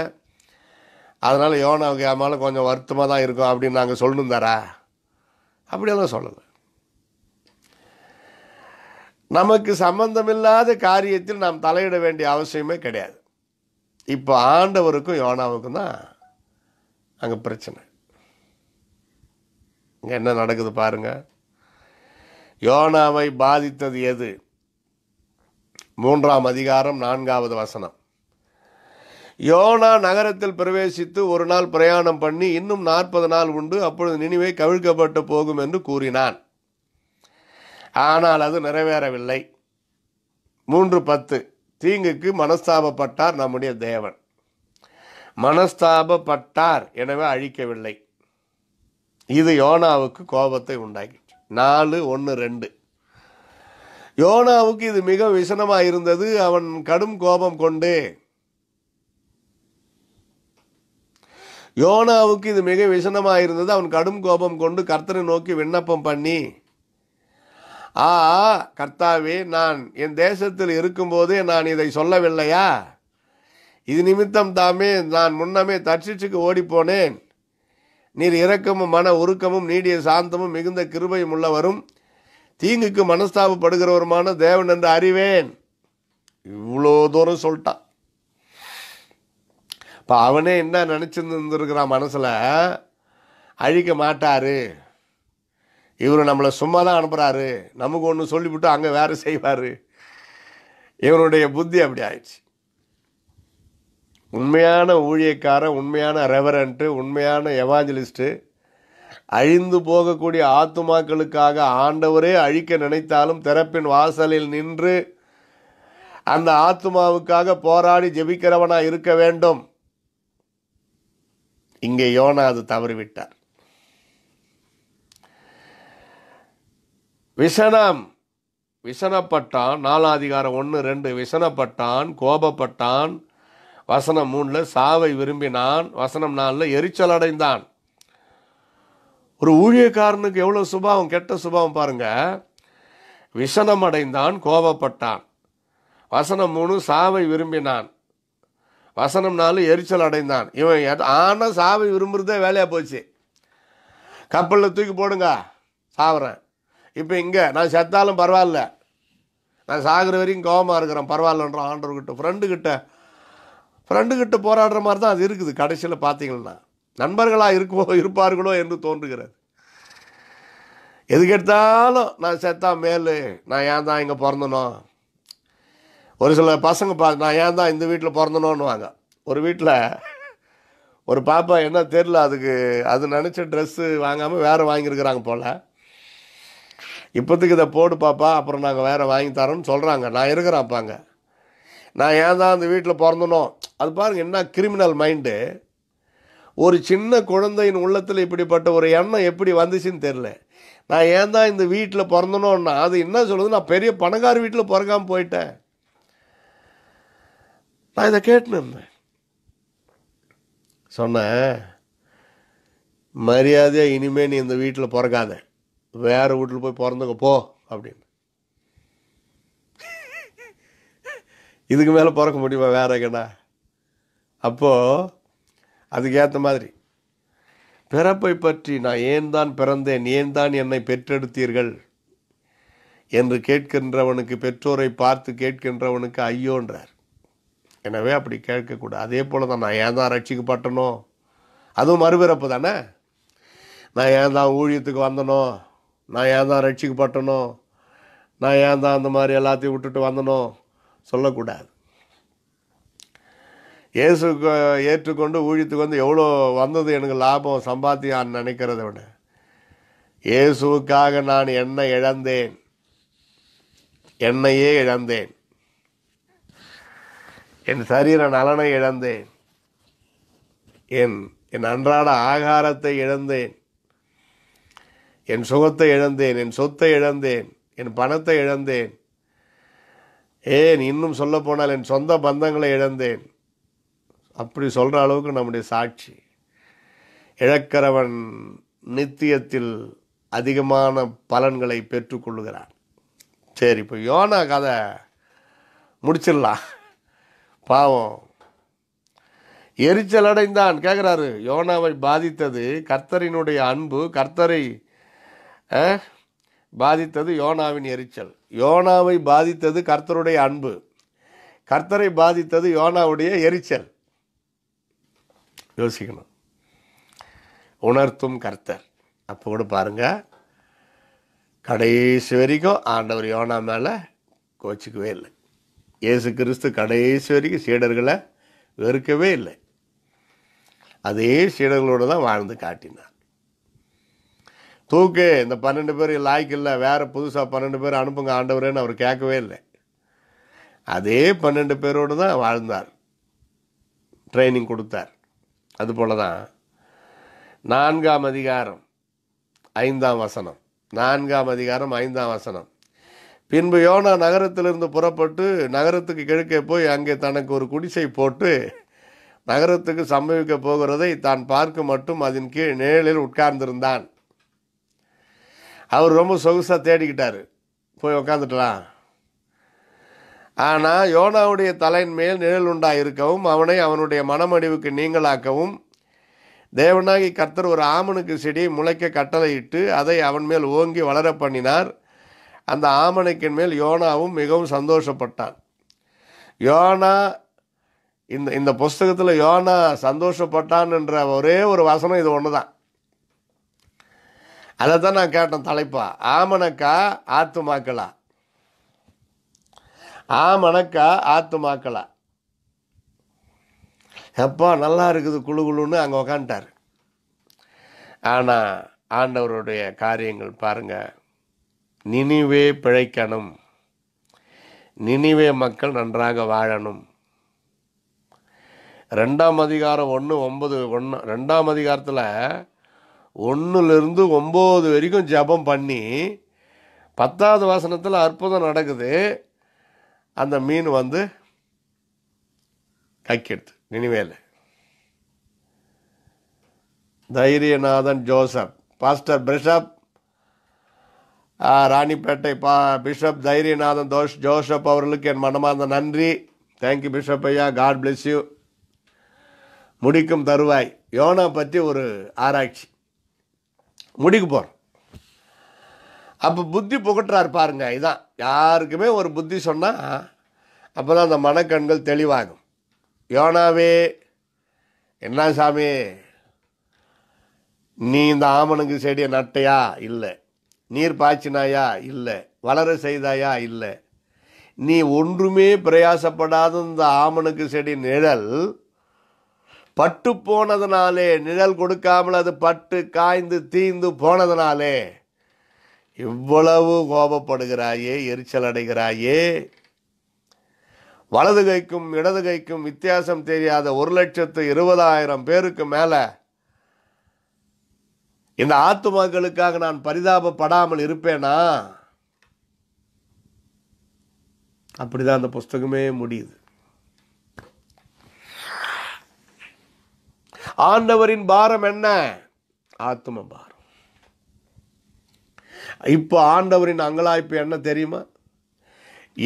அதனால் யோனாவுக்கு என் மேலே கொஞ்சம் வருத்தமாக தான் இருக்கும் அப்படின்னு நாங்கள் சொல்லணும் தாரா அப்படியெல்லாம் சொல்லலை நமக்கு சம்பந்தமில்லாத காரியத்தில் நாம் தலையிட வேண்டிய அவசியமே கிடையாது இப்போ ஆண்டவருக்கும் யோனாவுக்கும் தான் அங்கே பிரச்சனை இங்கே என்ன நடக்குது பாருங்க யோனாவை பாதித்தது எது மூன்றாம் அதிகாரம் நான்காவது வசனம் யோனா நகரத்தில் பிரவேசித்து ஒரு நாள் பிரயாணம் பண்ணி இன்னும் நாற்பது நாள் உண்டு அப்பொழுது நினைவை கவிழ்க்கப்பட்டு போகும் என்று கூறினான் ஆனால் அது நிறைவேறவில்லை மூன்று பத்து தீங்குக்கு மனஸ்தாபப்பட்டார் நம்முடைய தேவன் மனஸ்தாபப்பட்டார் எனவே அழிக்கவில்லை இது யோனாவுக்கு கோபத்தை உண்டாக்கிச்சு நாலு ஒன்று ரெண்டு யோனாவுக்கு இது மிக விசனமாக இருந்தது அவன் கடும் கோபம் கொண்டு யோனாவுக்கு இது மிக விஷனமாக இருந்தது அவன் கடும் கோபம் கொண்டு கர்த்தனை நோக்கி விண்ணப்பம் பண்ணி ஆ கர்த்தாவே நான் என் தேசத்தில் இருக்கும்போது நான் இதை சொல்லவில்லையா இது நிமித்தம் தாமே நான் முன்னமே தர்ஷிச்சுக்கு ஓடிப்போனேன் நீர் இரக்கமும் மன உருக்கமும் நீடிய சாந்தமும் மிகுந்த கிருபையும் உள்ளவரும் தீங்குக்கு மனஸ்தாபப்படுகிறவருமான தேவன் என்று அறிவேன் இவ்வளோ தூரம் சொல்லிட்டான் இப்போ அவனே என்ன நினச்சிருந்துருக்கிறான் மனசில் அழிக்க மாட்டார் இவர் நம்மளை சும்மா தான் அனுப்புகிறாரு நமக்கு ஒன்று சொல்லிவிட்டு அங்கே வேறு செய்வார் இவனுடைய புத்தி அப்படி ஆயிடுச்சு உண்மையான ஊழியக்கார உண்மையான ரெவரண்ட்டு உண்மையான எவாஞ்சலிஸ்ட்டு அழிந்து போகக்கூடிய ஆத்துமாக்களுக்காக ஆண்டவரே அழிக்க நினைத்தாலும் திறப்பின் வாசலில் நின்று அந்த ஆத்துமாவுக்காக போராடி ஜெபிக்கிறவனாக இருக்க வேண்டும் இங்கே யோனா அது தவறிவிட்டார் விசனம் விசனப்பட்டான் நாலாதிகாரம் ஒன்று ரெண்டு விசனப்பட்டான் கோபப்பட்டான் வசனம் மூணில் சாவை விரும்பினான் வசனம் நாலில் எரிச்சல் அடைந்தான் ஒரு ஊழியக்காரனுக்கு எவ்வளோ சுபாவம் கெட்ட சுபாவம் பாருங்கள் விசனம் அடைந்தான் கோபப்பட்டான் வசனம் மூணு சாவை விரும்பினான் வசனம்னாலும் எரிச்சல் அடைந்தான் இவன் ஆனால் சாவை விரும்புகிறதே வேலையாக போச்சு கப்பலில் தூக்கி போடுங்க சாவுறேன் இப்போ இங்கே நான் செத்தாலும் பரவாயில்ல நான் சாகிற வரைக்கும் கோபமாக இருக்கிறேன் பரவாயில்லன்றான் ஆண்டவர்கிட்ட ஃப்ரெண்டுக்கிட்ட ஃப்ரெண்டுக்கிட்ட போராடுற மாதிரி தான் அது இருக்குது கடைசியில் பார்த்தீங்கன்னா நண்பர்களாக இருக்குமோ இருப்பார்களோ என்று தோன்றுகிறது எதுக்கெடுத்தாலும் நான் செத்தா மேலு நான் ஏன் தான் இங்கே பிறந்தனும் ஒரு சில பசங்க பா நான் ஏன் தான் இந்த வீட்டில் பிறந்தணுன்னுவாங்க ஒரு வீட்டில் ஒரு பாப்பா என்ன தெரில அதுக்கு அது நினச்ச ட்ரெஸ்ஸு வாங்காமல் வேறு வாங்கியிருக்கிறாங்க போல் இப்போதுக்கு இதை போடு பாப்பா அப்புறம் நாங்கள் வேறு வாங்கி தரோன்னு சொல்கிறாங்க நான் இருக்கிறேன் அப்பாங்க நான் ஏன் தான் அந்த வீட்டில் பிறந்தனும் அது பாருங்கள் என்ன கிரிமினல் மைண்டு ஒரு சின்ன குழந்தையின் உள்ளத்தில் இப்படிப்பட்ட ஒரு எண்ணம் எப்படி வந்துச்சுன்னு தெரில நான் ஏன் தான் இந்த வீட்டில் பிறந்தனோன்னா அது என்ன சொல்லுது நான் பெரிய பணக்கார வீட்டில் பிறக்காமல் போயிட்டேன் நான் இதை கேட்டுன்னு இருந்தேன் சொன்னேன் மரியாதையாக இனிமேல் நீ இந்த வீட்டில் பிறக்காத வேறு வீட்டில் போய் பிறந்துங்க போ அப்படின்னு இதுக்கு மேலே பிறக்க முடியுமா வேற எங்கடா அப்போது அதுக்கேற்ற மாதிரி பிறப்பை பற்றி நான் ஏன் தான் பிறந்தேன் ஏன் தான் என்னை பெற்றெடுத்தீர்கள் என்று கேட்கின்றவனுக்கு பெற்றோரை பார்த்து கேட்கின்றவனுக்கு ஐயோன்றார் எனவே அப்படி கேட்கக்கூடாது அதே போல் தான் நான் ஏன் தான் ரட்சிக்கப்பட்டனோ அதுவும் மறுபிறப்பு தானே நான் ஏன் தான் ஊழியத்துக்கு வந்தனோ நான் ஏன் தான் ரட்சிக்கப்பட்டனோ நான் ஏன் தான் அந்த மாதிரி எல்லாத்தையும் விட்டுட்டு வந்தனோ சொல்லக்கூடாது இயேசுக்கு ஏற்றுக்கொண்டு ஊழியத்துக்கு வந்து எவ்வளோ வந்தது எனக்கு லாபம் சம்பாத்தியான்னு நினைக்கிறத விட இயேசுக்காக நான் என்ன இழந்தேன் என்னையே இழந்தேன் என் சரீர நலனை இழந்தேன் என் என் அன்றாட ஆகாரத்தை இழந்தேன் என் சுகத்தை இழந்தேன் என் சொத்தை இழந்தேன் என் பணத்தை இழந்தேன் ஏன் இன்னும் சொல்லப்போனால் என் சொந்த பந்தங்களை இழந்தேன் அப்படி சொல்கிற அளவுக்கு நம்முடைய சாட்சி இழக்கிறவன் நித்தியத்தில் அதிகமான பலன்களை பெற்றுக்கொள்கிறான் சரி இப்போ யோனா கதை முடிச்சிடலாம் பாவம் எரிச்சல் அடைந்தான் கேட்குறாரு யோனாவை பாதித்தது கர்த்தரினுடைய அன்பு கர்த்தரை பாதித்தது யோனாவின் எரிச்சல் யோனாவை பாதித்தது கர்த்தருடைய அன்பு கர்த்தரை பாதித்தது யோனாவுடைய எரிச்சல் யோசிக்கணும் உணர்த்தும் கர்த்தர் அப்போ கூட பாருங்கள் கடைசி வரைக்கும் ஆண்டவர் யோனா மேலே கோச்சிக்கவே இல்லை இயேசு கிறிஸ்து கடைசி வரைக்கும் சீடர்களை வெறுக்கவே இல்லை அதே சீடர்களோடு தான் வாழ்ந்து காட்டினார் தூக்கு இந்த பன்னெண்டு பேர் லாய்க்கு இல்லை வேறு புதுசாக பன்னெண்டு பேர் அனுப்புங்க ஆண்டவரேன்னு அவர் கேட்கவே இல்லை அதே பன்னெண்டு பேரோடு தான் வாழ்ந்தார் ட்ரைனிங் கொடுத்தார் அதுபோல தான் நான்காம் அதிகாரம் ஐந்தாம் வசனம் நான்காம் அதிகாரம் ஐந்தாம் வசனம் பின்பு யோனா நகரத்திலிருந்து புறப்பட்டு நகரத்துக்கு கிழக்கே போய் அங்கே தனக்கு ஒரு குடிசை போட்டு நகரத்துக்கு சம்பவிக்க போகிறதை தான் பார்க்க மட்டும் அதன் கீழ் நிழலில் உட்கார்ந்திருந்தான் அவர் ரொம்ப சொகுசாக தேடிக்கிட்டார் போய் உட்காந்துட்டலாம் ஆனால் யோனாவுடைய தலையின் மேல் நிழல் உண்டாயிருக்கவும் அவனை அவனுடைய மனமடிவுக்கு நீங்களாக்கவும் தேவனாகி கர்த்தர் ஒரு ஆமனுக்கு செடி முளைக்க கட்டளையிட்டு அதை அவன் மேல் ஓங்கி வளர பண்ணினார் அந்த ஆமணக்கின் மேல் யோனாவும் மிகவும் சந்தோஷப்பட்டான் யோனா இந்த இந்த புஸ்தகத்தில் யோனா சந்தோஷப்பட்டான் என்ற ஒரே ஒரு வசனம் இது ஒன்று தான் அதை தான் நான் கேட்டேன் தலைப்பா ஆமணக்கா ஆத்துமாக்களா ஆமணக்கா ஆத்துமாக்களா எப்பா நல்லா இருக்குது குழு குழுன்னு அங்கே உக்காண்டார் ஆனால் ஆண்டவருடைய காரியங்கள் பாருங்கள் நினைவே பிழைக்கணும் நினைவே மக்கள் நன்றாக வாழணும் ரெண்டாம் அதிகாரம் ஒன்று ஒம்பது ஒன்று ரெண்டாம் அதிகாரத்தில் ஒன்றுலேருந்து ஒம்பது வரைக்கும் ஜபம் பண்ணி பத்தாவது வாசனத்தில் அற்புதம் நடக்குது அந்த மீன் வந்து கக்கிடுது நினைவேல தைரியநாதன் ஜோசப் பாஸ்டர் பிரிஷப் ராணிப்பேட்டை பா பிஷப் தைரியநாதன் தோஷ் ஜோஷப் அவர்களுக்கு என் மனமார்ந்த நன்றி தேங்க்யூ பிஷப் ஐயா காட் பிளெஸ் யூ முடிக்கும் தருவாய் யோனா பற்றி ஒரு ஆராய்ச்சி முடிக்க போகிறோம் அப்போ புத்தி புகட்டுறாரு பாருங்க இதுதான் யாருக்குமே ஒரு புத்தி சொன்னால் அப்போ தான் அந்த மனக்கண்கள் தெளிவாகும் யோனாவே என்ன சாமி நீ இந்த ஆமனுக்கு செடியை நட்டையா இல்லை நீர் பாய்ச்சினாயா இல்லை வளர செய்தாயா இல்லை நீ ஒன்றுமே பிரயாசப்படாத இந்த ஆமனுக்கு செடி நிழல் பட்டு போனதுனாலே நிழல் கொடுக்காமல் அது பட்டு காய்ந்து தீந்து போனதுனாலே இவ்வளவு கோபப்படுகிறாயே எரிச்சல் அடைகிறாயே வலது கைக்கும் இடது கைக்கும் வித்தியாசம் தெரியாத ஒரு லட்சத்து இருபதாயிரம் பேருக்கு மேலே இந்த ஆத்துமாக்களுக்காக நான் பரிதாபப்படாமல் இருப்பேனா அப்படிதான் அந்த புஸ்தகமே முடியுது ஆண்டவரின் பாரம் என்ன ஆத்ம பாரம் இப்போ ஆண்டவரின் அங்கலாய்ப்பு என்ன தெரியுமா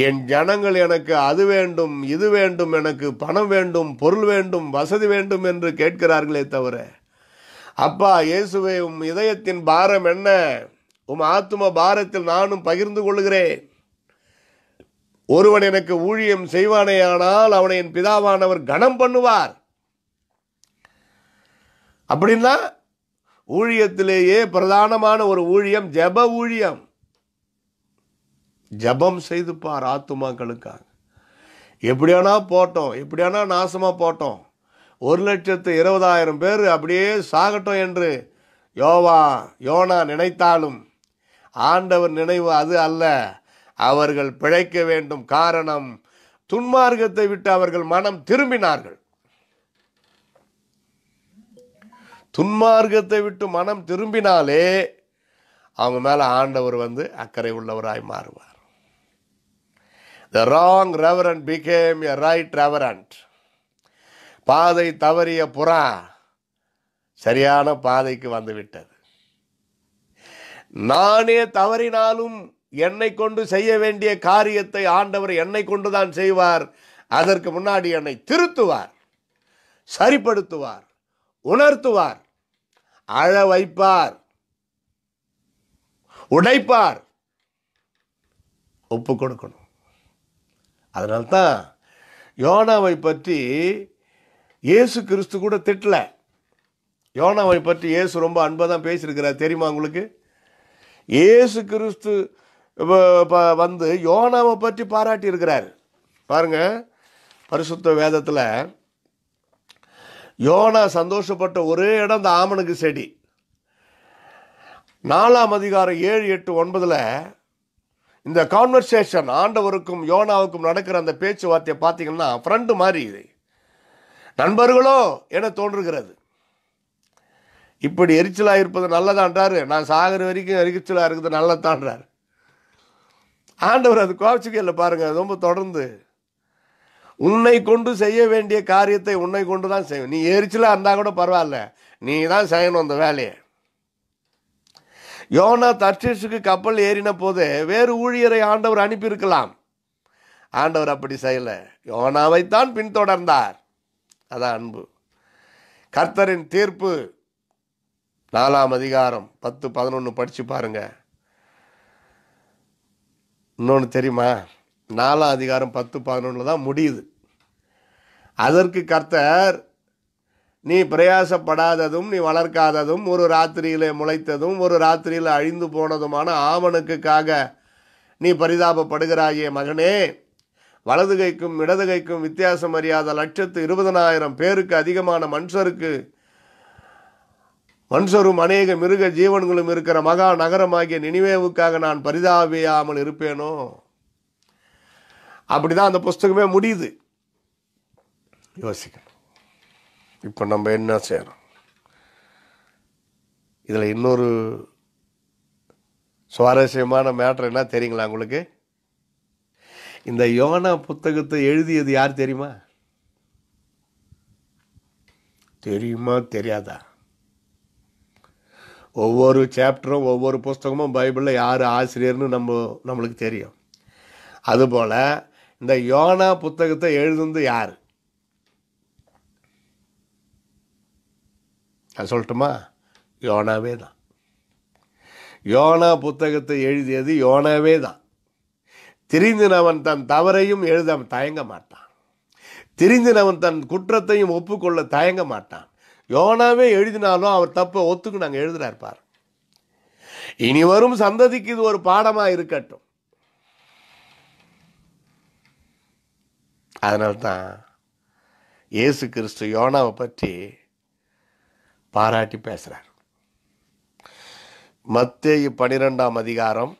என் ஜனங்கள் எனக்கு அது வேண்டும் இது வேண்டும் எனக்கு பணம் வேண்டும் பொருள் வேண்டும் வசதி வேண்டும் என்று கேட்கிறார்களே தவிர அப்பா இயேசுவே உம் இதயத்தின் பாரம் என்ன உம் ஆத்தும பாரத்தில் நானும் பகிர்ந்து கொள்கிறேன் ஒருவன் எனக்கு ஊழியம் செய்வானேயானால் அவனை என் பிதாவானவர் கனம் பண்ணுவார் அப்படின்னா ஊழியத்திலேயே பிரதானமான ஒரு ஊழியம் ஜப ஊழியம் ஜபம் செய்துப்பார் ஆத்துமாக்களுக்காக எப்படியானா போட்டோம் எப்படியானா நாசமாக போட்டோம் ஒரு லட்சத்து இருபதாயிரம் பேர் அப்படியே சாகட்டும் என்று யோவா யோனா நினைத்தாலும் ஆண்டவர் நினைவு அது அல்ல அவர்கள் பிழைக்க வேண்டும் காரணம் துன்மார்க்கத்தை விட்டு அவர்கள் மனம் திரும்பினார்கள் துன்மார்க்கத்தை விட்டு மனம் திரும்பினாலே அவங்க மேலே ஆண்டவர் வந்து அக்கறை உள்ளவராய் மாறுவார் the wrong reverend became a right reverend பாதை தவறிய புறா சரியான பாதைக்கு வந்துவிட்டது நானே தவறினாலும் என்னை கொண்டு செய்ய வேண்டிய காரியத்தை ஆண்டவர் என்னை கொண்டுதான் செய்வார் அதற்கு முன்னாடி என்னை திருத்துவார் சரிப்படுத்துவார் உணர்த்துவார் அழ வைப்பார் உடைப்பார் ஒப்பு கொடுக்கணும் அதனால்தான் யோனாவை பற்றி இயேசு கிறிஸ்து கூட திட்டல யோனாவை பற்றி இயேசு ரொம்ப அன்பாக தான் பேசியிருக்கிறார் தெரியுமா உங்களுக்கு இயேசு கிறிஸ்து வந்து யோனாவை பற்றி பாராட்டி இருக்கிறார் பாருங்க பரிசுத்த வேதத்தில் யோனா சந்தோஷப்பட்ட ஒரே இடம் இந்த ஆமனுக்கு செடி நாலாம் அதிகாரம் ஏழு எட்டு ஒன்பதில் இந்த கான்வர்சேஷன் ஆண்டவருக்கும் யோனாவுக்கும் நடக்கிற அந்த பேச்சுவார்த்தையை பார்த்தீங்கன்னா ஃப்ரெண்டு மாதிரி இது நண்பர்களோ என தோன்றுகிறது இப்படி எரிச்சலாக இருப்பது நல்லதான்றாரு நான் சாகிற வரைக்கும் எரிச்சலாக இருக்குது நல்லதான்றாரு ஆண்டவர் அது கோவிச்சுக்கல பாருங்கள் அது ரொம்ப தொடர்ந்து உன்னை கொண்டு செய்ய வேண்டிய காரியத்தை உன்னை கொண்டு தான் செய்யும் நீ எரிச்சலாக இருந்தால் கூட பரவாயில்ல நீ தான் செய்யணும் அந்த வேலையை யோனா தர்ஷிஷுக்கு கப்பல் ஏறின போது வேறு ஊழியரை ஆண்டவர் அனுப்பியிருக்கலாம் ஆண்டவர் அப்படி செய்யலை யோனாவைத்தான் பின்தொடர்ந்தார் அதான் அன்பு கர்த்தரின் தீர்ப்பு நாலாம் அதிகாரம் பத்து பதினொன்று படித்து பாருங்க இன்னொன்று தெரியுமா நாலாம் அதிகாரம் பத்து பதினொன்றில் தான் முடியுது அதற்கு கர்த்தர் நீ பிரயாசப்படாததும் நீ வளர்க்காததும் ஒரு ராத்திரியில் முளைத்ததும் ஒரு ராத்திரியில் அழிந்து போனதுமான ஆவணுக்குக்காக நீ பரிதாபப்படுகிறாயே மகனே வலது கைக்கும் இடது கைக்கும் வித்தியாசம் அறியாத லட்சத்து இருபதனாயிரம் பேருக்கு அதிகமான மனுஷருக்கு மனுஷரும் அநேக மிருக ஜீவன்களும் இருக்கிற மகா நகரமாகிய நினைவேவுக்காக நான் பரிதாபியாமல் இருப்பேனோ அப்படி தான் அந்த புஸ்தகமே முடியுது யோசிக்க இப்போ நம்ம என்ன செய்கிறோம் இதில் இன்னொரு சுவாரஸ்யமான மேட்ரு என்ன தெரியுங்களா உங்களுக்கு இந்த யோனா புத்தகத்தை எழுதியது யார் தெரியுமா தெரியுமா தெரியாதா ஒவ்வொரு சாப்டரும் ஒவ்வொரு புஸ்தகமும் பைபிளில் யார் ஆசிரியர்னு நம்ம நம்மளுக்கு தெரியும் அதுபோல் இந்த யோனா புத்தகத்தை எழுதுந்து யார் நான் சொல்லட்டுமா யோனாவே தான் யோனா புத்தகத்தை எழுதியது யோனாவே தான் திரிந்தினவன் தன் தவறையும் எழுத தயங்க மாட்டான் தெரிந்தினவன் தன் குற்றத்தையும் ஒப்புக்கொள்ள தயங்க மாட்டான் யோனாவே எழுதினாலும் அவர் தப்பை ஒத்துக்கு நாங்கள் எழுதுறார் இனி வரும் சந்ததிக்கு இது ஒரு பாடமாக இருக்கட்டும் அதனால்தான் இயேசு கிறிஸ்து யோனாவை பற்றி பாராட்டி பேசுகிறார் மத்திய பனிரெண்டாம் அதிகாரம்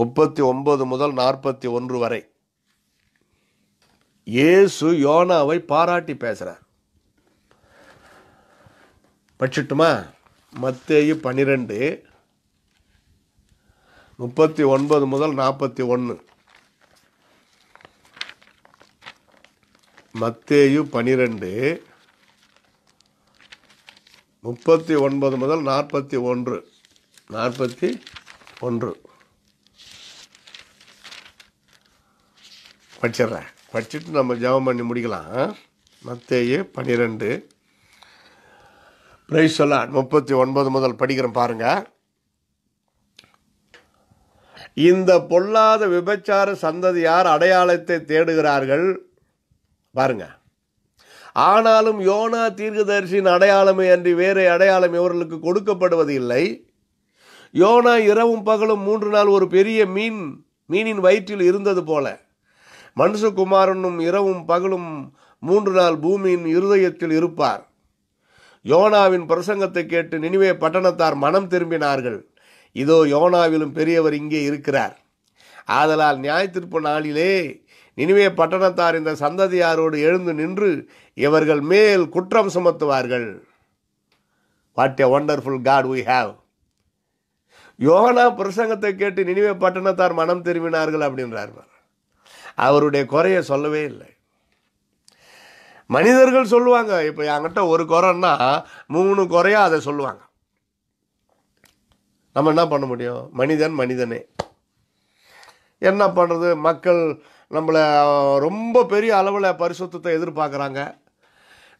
முப்பத்தி ஒன்பது முதல் நாற்பத்தி ஒன்று வரை இயேசு யோனாவை பாராட்டி பேசுகிறார் படிச்சுட்டுமா மத்தேயு பன்னிரெண்டு முப்பத்தி ஒன்பது முதல் நாற்பத்தி ஒன்று மத்தேயு பனிரெண்டு முப்பத்தி ஒன்பது முதல் நாற்பத்தி ஒன்று நாற்பத்தி ஒன்று படிச்சிடுறேன் படிச்சுட்டு நம்ம ஜபம் பண்ணி முடிக்கலாம் மத்தேயு பன்னிரெண்டு பிரைஸ் சொல்ல முப்பத்தி ஒன்பது முதல் படிக்கிறேன் பாருங்கள் இந்த பொல்லாத விபச்சார சந்ததியார் அடையாளத்தை தேடுகிறார்கள் பாருங்க ஆனாலும் யோனா தீர்க்கதரிசியின் அடையாளமே அன்றி வேறு அடையாளம் இவர்களுக்கு கொடுக்கப்படுவது இல்லை யோனா இரவும் பகலும் மூன்று நாள் ஒரு பெரிய மீன் மீனின் வயிற்றில் இருந்தது போல மனுஷகுமாரனும் இரவும் பகலும் மூன்று நாள் பூமியின் இருதயத்தில் இருப்பார் யோனாவின் பிரசங்கத்தை கேட்டு நினைவே பட்டணத்தார் மனம் திரும்பினார்கள் இதோ யோனாவிலும் பெரியவர் இங்கே இருக்கிறார் ஆதலால் நியாயத்திற்பு நாளிலே நினைவே பட்டணத்தார் இந்த சந்ததியாரோடு எழுந்து நின்று இவர்கள் மேல் குற்றம் சுமத்துவார்கள் what a wonderful God we have யோகனா பிரசங்கத்தை கேட்டு நினைவே பட்டணத்தார் மனம் திரும்பினார்கள் அப்படின்றார் அவருடைய குறையை சொல்லவே இல்லை மனிதர்கள் சொல்லுவாங்க இப்போ என்கிட்ட ஒரு குறைன்னா மூணு குறையாக அதை சொல்லுவாங்க நம்ம என்ன பண்ண முடியும் மனிதன் மனிதனே என்ன பண்ணுறது மக்கள் நம்மளை ரொம்ப பெரிய அளவில் பரிசுத்தத்தை எதிர்பார்க்குறாங்க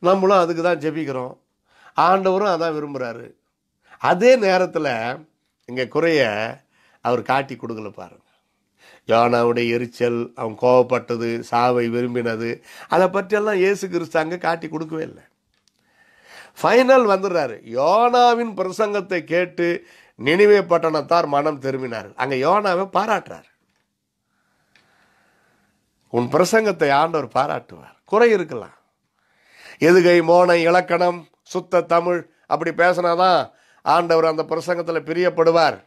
நம்மளும் அதுக்கு தான் ஜெபிக்கிறோம் ஆண்டவரும் அதான் விரும்புகிறாரு அதே நேரத்தில் எங்கள் குறைய அவர் காட்டி கொடுக்கல பாருங்க யோனாவுடைய எரிச்சல் அவன் கோவப்பட்டது சாவை விரும்பினது அதை பற்றியெல்லாம் இயேசு கிறிஸ்து அங்கே காட்டி கொடுக்கவே இல்லை ஃபைனல் வந்துடுறாரு யோனாவின் பிரசங்கத்தை கேட்டு நினைவே பட்டணத்தார் மனம் திரும்பினார் அங்கே யோனாவை பாராட்டுறார் உன் பிரசங்கத்தை ஆண்டவர் பாராட்டுவார் குறை இருக்கலாம் எதுகை மோனை இலக்கணம் சுத்த தமிழ் அப்படி பேசினாதான் ஆண்டவர் அந்த பிரசங்கத்தில் பிரியப்படுவார்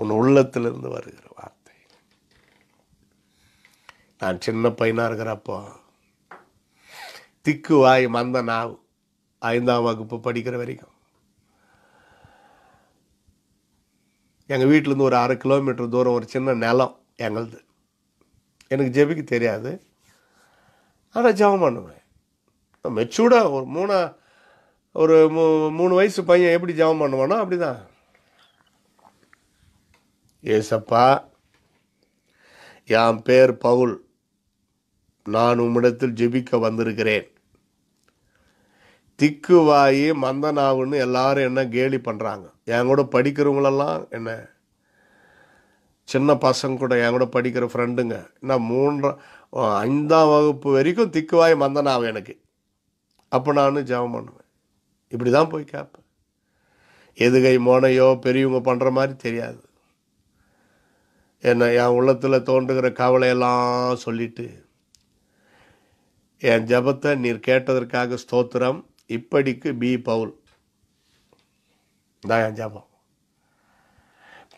உன் உள்ளத்திலிருந்து வருகிற வார்த்தை நான் சின்ன பையனாக இருக்கிறப்போ திக்கு வாய் மந்த நாவு ஐந்தாம் வகுப்பு படிக்கிற வரைக்கும் எங்கள் வீட்டிலேருந்து ஒரு அரை கிலோமீட்டர் தூரம் ஒரு சின்ன நிலம் எங்களுது எனக்கு ஜெபிக்கு தெரியாது ஆனால் ஜெபம் பண்ணுவேன் மெச்சூர்டாக ஒரு மூணு ஒரு மூ மூணு வயசு பையன் எப்படி ஜபம் பண்ணுவானோ அப்படி தான் ஏசப்பா என் பேர் பவுல் நான் உம்மிடத்தில் ஜெபிக்க வந்திருக்கிறேன் திக்குவாயி மந்தனாவுன்னு எல்லாரும் என்ன கேலி பண்ணுறாங்க என் கூட படிக்கிறவங்களெல்லாம் என்ன சின்ன பசங்க கூட என் கூட படிக்கிற ஃப்ரெண்டுங்க என்ன மூன்றாம் ஐந்தாம் வகுப்பு வரைக்கும் வாயி மந்தனாவும் எனக்கு அப்போ நான் ஜபம் பண்ணுவேன் இப்படி தான் போய் கேட்பேன் எதுகை மோனையோ பெரியவங்க பண்ணுற மாதிரி தெரியாது என்னை என் உள்ளத்தில் தோன்றுகிற கவலையெல்லாம் சொல்லிட்டு என் ஜபத்தை நீர் கேட்டதற்காக ஸ்தோத்திரம் இப்படிக்கு பி பவுல் தான் என் ஜபம்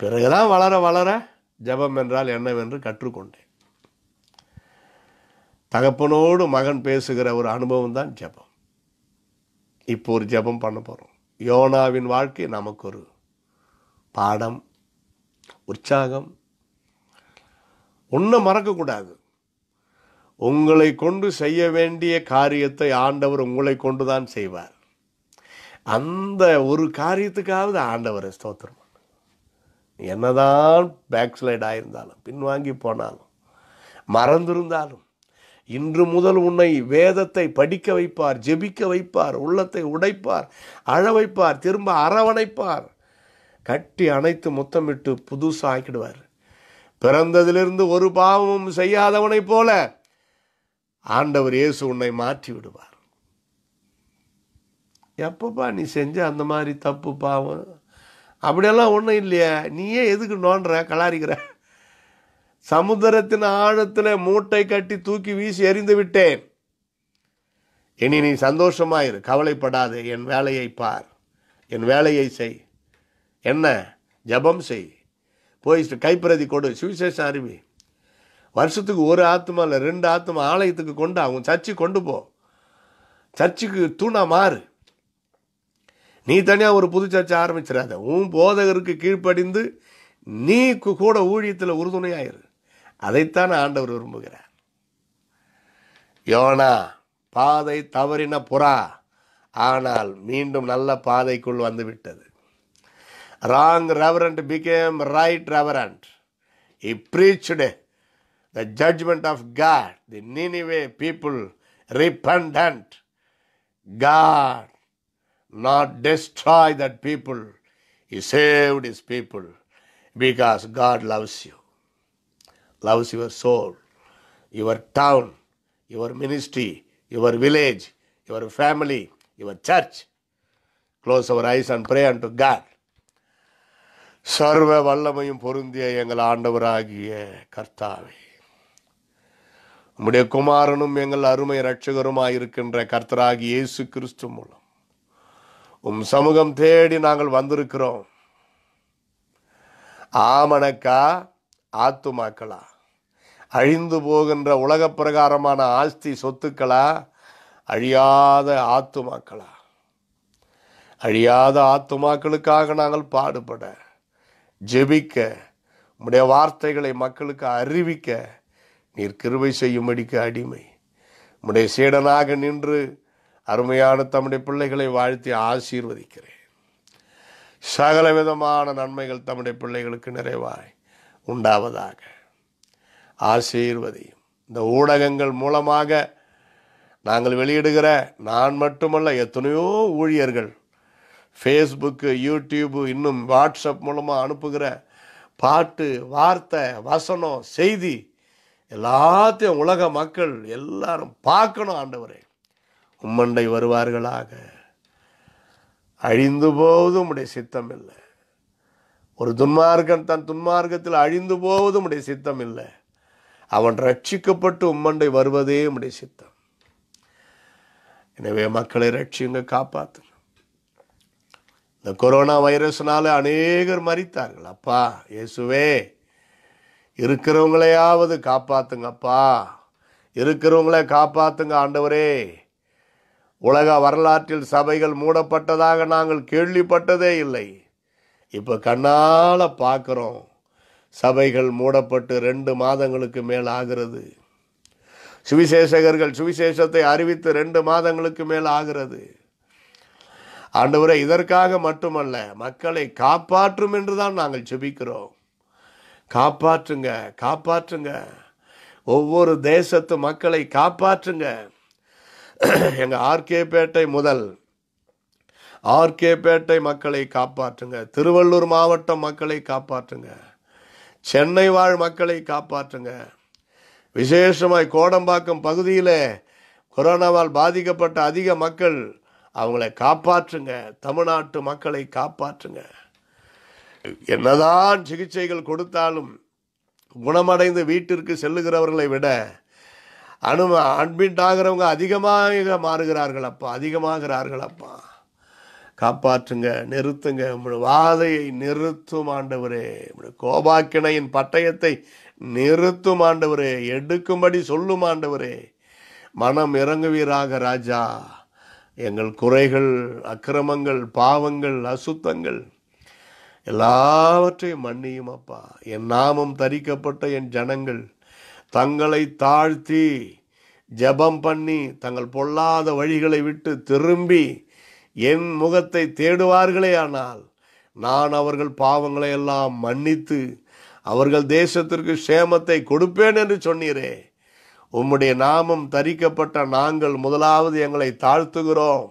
பிறகுதான் வளர வளர ஜபம் என்றால் என்னவென்று கற்றுக்கொண்டேன் தகப்பனோடு மகன் பேசுகிற ஒரு அனுபவம் தான் ஜபம் இப்போ ஒரு ஜபம் பண்ண போகிறோம் யோனாவின் வாழ்க்கை நமக்கு ஒரு பாடம் உற்சாகம் ஒன்றும் மறக்கக்கூடாது உங்களை கொண்டு செய்ய வேண்டிய காரியத்தை ஆண்டவர் உங்களை கொண்டு தான் செய்வார் அந்த ஒரு காரியத்துக்காவது ஆண்டவரை ஸ்தோத்திரம் என்னதான் பேக்ஸ்லைட் ஆயிருந்தாலும் பின்வாங்கி போனாலும் மறந்திருந்தாலும் இன்று முதல் உன்னை வேதத்தை படிக்க வைப்பார் ஜெபிக்க வைப்பார் உள்ளத்தை உடைப்பார் அழ வைப்பார் திரும்ப அரவணைப்பார் கட்டி அணைத்து முத்தமிட்டு புதுசாக ஆக்கிடுவார் பிறந்ததிலிருந்து ஒரு பாவமும் செய்யாதவனைப் போல ஆண்டவர் இயேசு உன்னை மாற்றி விடுவார் எப்பப்பா நீ செஞ்ச அந்த மாதிரி தப்பு பாவம் அப்படியெல்லாம் ஒன்றும் இல்லையே நீயே எதுக்கு நோண்டுற கலாரிக்கிற சமுத்திரத்தின் ஆழத்தில் மூட்டை கட்டி தூக்கி வீசி எறிந்து விட்டேன் இனி நீ சந்தோஷமாயிரு கவலைப்படாது என் வேலையை பார் என் வேலையை செய் என்ன ஜபம் செய் போயிட்டு கைப்பிரதி கொடு சுவிசேஷம் அருவி வருஷத்துக்கு ஒரு ஆத்மா இல்லை ரெண்டு ஆத்மா ஆலயத்துக்கு கொண்டு அவங்க சர்ச்சு கொண்டு போ சர்ச்சுக்கு தூணா மாறு நீ தனியாக ஒரு புது சர்ச்சை ஆரம்பிச்சிடாத உன் போதகருக்கு கீழ்ப்படிந்து நீ கூட ஊழியத்தில் உறுதுணையாயிரு அதைத்தான் ஆண்டவர் விரும்புகிறார் யோனா பாதை தவறின புறா ஆனால் மீண்டும் நல்ல பாதைக்குள் வந்துவிட்டது Wrong reverend became right reverend. He preached the judgment of God. The Nineveh people repentant. God not destroy that people. He saved his people because God loves you. Loves your soul, your town, your ministry, your village, your family, your church. Close our eyes and pray unto God. சர்வ வல்லமையும் பொருந்திய எங்கள் ஆண்டவராகிய கர்த்தாவே உம்முடைய குமாரனும் எங்கள் அருமை இரட்சகருமாயிருக்கின்ற கர்த்தராகி இயேசு கிறிஸ்து மூலம் உம் சமூகம் தேடி நாங்கள் வந்திருக்கிறோம் ஆமணக்கா ஆத்துமாக்களா அழிந்து போகின்ற உலக பிரகாரமான ஆஸ்தி சொத்துக்களா அழியாத ஆத்துமாக்களா அழியாத ஆத்துமாக்களுக்காக நாங்கள் பாடுபட ஜெபிக்க உம்முடைய வார்த்தைகளை மக்களுக்கு அறிவிக்க நீர் கிருவை செய்யும்படிக்கு அடிமை உம்முடைய சீடனாக நின்று அருமையான தம்முடைய பிள்ளைகளை வாழ்த்தி ஆசீர்வதிக்கிறேன் சகல விதமான நன்மைகள் தம்முடைய பிள்ளைகளுக்கு நிறைவாய் உண்டாவதாக ஆசீர்வதியும் இந்த ஊடகங்கள் மூலமாக நாங்கள் வெளியிடுகிற நான் மட்டுமல்ல எத்தனையோ ஊழியர்கள் ஃபேஸ்புக்கு யூடியூப்பு இன்னும் வாட்ஸ்அப் மூலமாக அனுப்புகிற பாட்டு வார்த்தை வசனம் செய்தி எல்லாத்தையும் உலக மக்கள் எல்லாரும் பார்க்கணும் ஆண்டவரே உம்மண்டை வருவார்களாக அழிந்து போவதும் உடைய சித்தம் இல்லை ஒரு துன்மார்க்கன் தன் துன்மார்க்கத்தில் அழிந்து போவதும் உடைய சித்தம் இல்லை அவன் ரட்சிக்கப்பட்டு உம்மண்டை வருவதே உடைய சித்தம் எனவே மக்களை ரட்சியுங்க காப்பாற்று இந்த கொரோனா வைரஸ்னால அநேகர் மறித்தார்கள் அப்பா இயேசுவே இருக்கிறவங்களையாவது காப்பாத்துங்கப்பா இருக்கிறவங்கள காப்பாத்துங்க ஆண்டவரே உலக வரலாற்றில் சபைகள் மூடப்பட்டதாக நாங்கள் கேள்விப்பட்டதே இல்லை இப்போ கண்ணால் பார்க்குறோம் சபைகள் மூடப்பட்டு ரெண்டு மாதங்களுக்கு மேல் ஆகிறது சுவிசேஷகர்கள் சுவிசேஷத்தை அறிவித்து ரெண்டு மாதங்களுக்கு மேல் ஆகிறது ஆண்டவரை இதற்காக மட்டுமல்ல மக்களை காப்பாற்றும் என்று தான் நாங்கள் செபிக்கிறோம் காப்பாற்றுங்க காப்பாற்றுங்க ஒவ்வொரு தேசத்து மக்களை காப்பாற்றுங்க எங்கள் ஆர்கேபேட்டை முதல் ஆர்கேபேட்டை மக்களை காப்பாற்றுங்க திருவள்ளூர் மாவட்டம் மக்களை காப்பாற்றுங்க சென்னை வாழ் மக்களை காப்பாற்றுங்க விசேஷமாய் கோடம்பாக்கம் பகுதியில் கொரோனாவால் பாதிக்கப்பட்ட அதிக மக்கள் அவங்கள காப்பாற்றுங்க தமிழ்நாட்டு மக்களை காப்பாற்றுங்க என்னதான் சிகிச்சைகள் கொடுத்தாலும் குணமடைந்து வீட்டிற்கு செல்லுகிறவர்களை விட அனும அட்மிட் ஆகிறவங்க அதிகமாக மாறுகிறார்கள் அப்பா அதிகமாகிறார்கள் அப்பா காப்பாற்றுங்க நிறுத்துங்க உங்களுடைய வாதையை நிறுத்தும் ஆண்டவரே கோபாக்கிணையின் பட்டயத்தை நிறுத்தும் ஆண்டவரே எடுக்கும்படி சொல்லும் ஆண்டவரே மனம் இறங்குவீராக ராஜா எங்கள் குறைகள் அக்கிரமங்கள் பாவங்கள் அசுத்தங்கள் எல்லாவற்றையும் மன்னியும் அப்பா என் நாமம் தரிக்கப்பட்ட என் ஜனங்கள் தங்களை தாழ்த்தி ஜபம் பண்ணி தங்கள் பொல்லாத வழிகளை விட்டு திரும்பி என் முகத்தை தேடுவார்களே ஆனால் நான் அவர்கள் பாவங்களை எல்லாம் மன்னித்து அவர்கள் தேசத்திற்கு சேமத்தை கொடுப்பேன் என்று சொன்னீரே உம்முடைய நாமம் தரிக்கப்பட்ட நாங்கள் முதலாவது எங்களை தாழ்த்துகிறோம்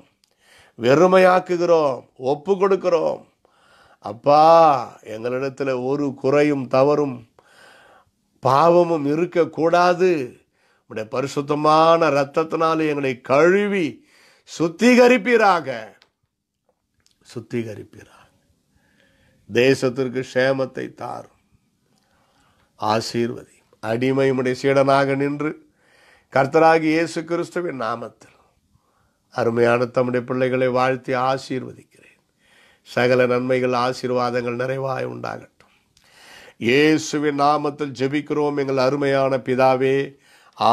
வெறுமையாக்குகிறோம் ஒப்பு கொடுக்கிறோம் அப்பா எங்களிடத்தில் ஒரு குறையும் தவறும் பாவமும் இருக்கக்கூடாது உடைய பரிசுத்தமான இரத்தத்தினால் எங்களை கழுவி சுத்திகரிப்பீராக சுத்திகரிப்பீராக தேசத்திற்கு சேமத்தை தாரும் ஆசீர்வதி அடிமை உடைய சீடனாக நின்று கர்த்தராகி இயேசு கிறிஸ்துவின் நாமத்தில் அருமையான தம்முடைய பிள்ளைகளை வாழ்த்தி ஆசீர்வதிக்கிறேன் சகல நன்மைகள் ஆசீர்வாதங்கள் நிறைவாய் உண்டாகட்டும் இயேசுவின் நாமத்தில் ஜெபிக்கிறோம் எங்கள் அருமையான பிதாவே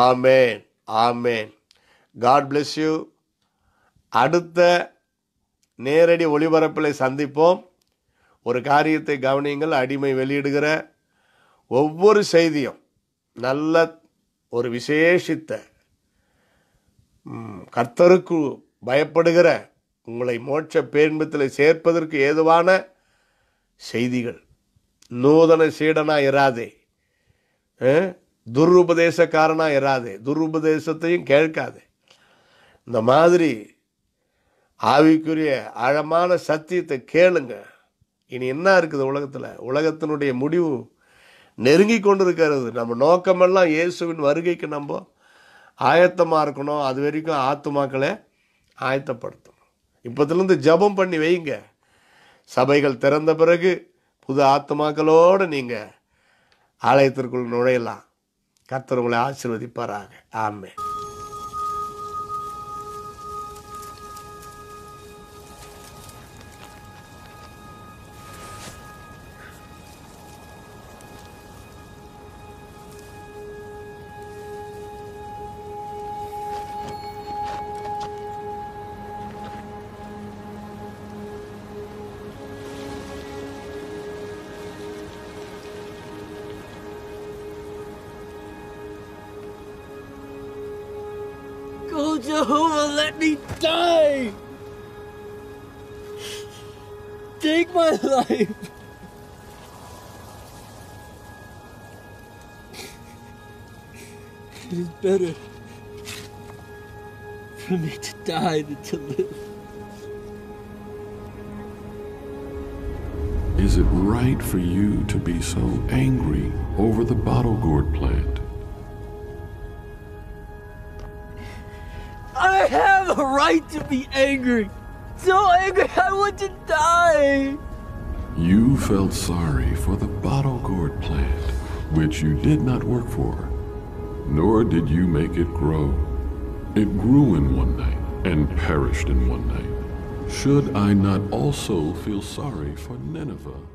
ஆமேன் ஆமேன் காட் பிளெஸ் யூ அடுத்த நேரடி ஒளிபரப்பில் சந்திப்போம் ஒரு காரியத்தை கவனியுங்கள் அடிமை வெளியிடுகிற ஒவ்வொரு செய்தியும் நல்ல ஒரு விசேஷித்த கர்த்தருக்கு பயப்படுகிற உங்களை மோட்ச பேன்பத்தில் சேர்ப்பதற்கு ஏதுவான செய்திகள் நூதன சீடனாக இராதே துருபதேசக்காரனாக இராதே துருபதேசத்தையும் கேட்காதே இந்த மாதிரி ஆவிக்குரிய ஆழமான சத்தியத்தை கேளுங்க இனி என்ன இருக்குது உலகத்தில் உலகத்தினுடைய முடிவு நெருங்கி கொண்டு இருக்கிறது நம்ம நோக்கமெல்லாம் இயேசுவின் வருகைக்கு நம்ம ஆயத்தமாக இருக்கணும் அது வரைக்கும் ஆத்துமாக்களை ஆயத்தப்படுத்தணும் இப்போத்துலேருந்து ஜபம் பண்ணி வைங்க சபைகள் திறந்த பிறகு புது ஆத்துமாக்களோடு நீங்கள் ஆலயத்திற்குள் நுழையலாம் கத்தர் உங்களை ஆசீர்வதிப்பாராங்க ஆமாம் better for me to die than to live. Is it right for you to be so angry over the bottle gourd plant? I have a right to be angry. So angry I want to die. You felt sorry for the bottle gourd plant, which you did not work for nor did you make it grow. It grew in one night, and perished in one night. Should I not also feel sorry for Nineveh?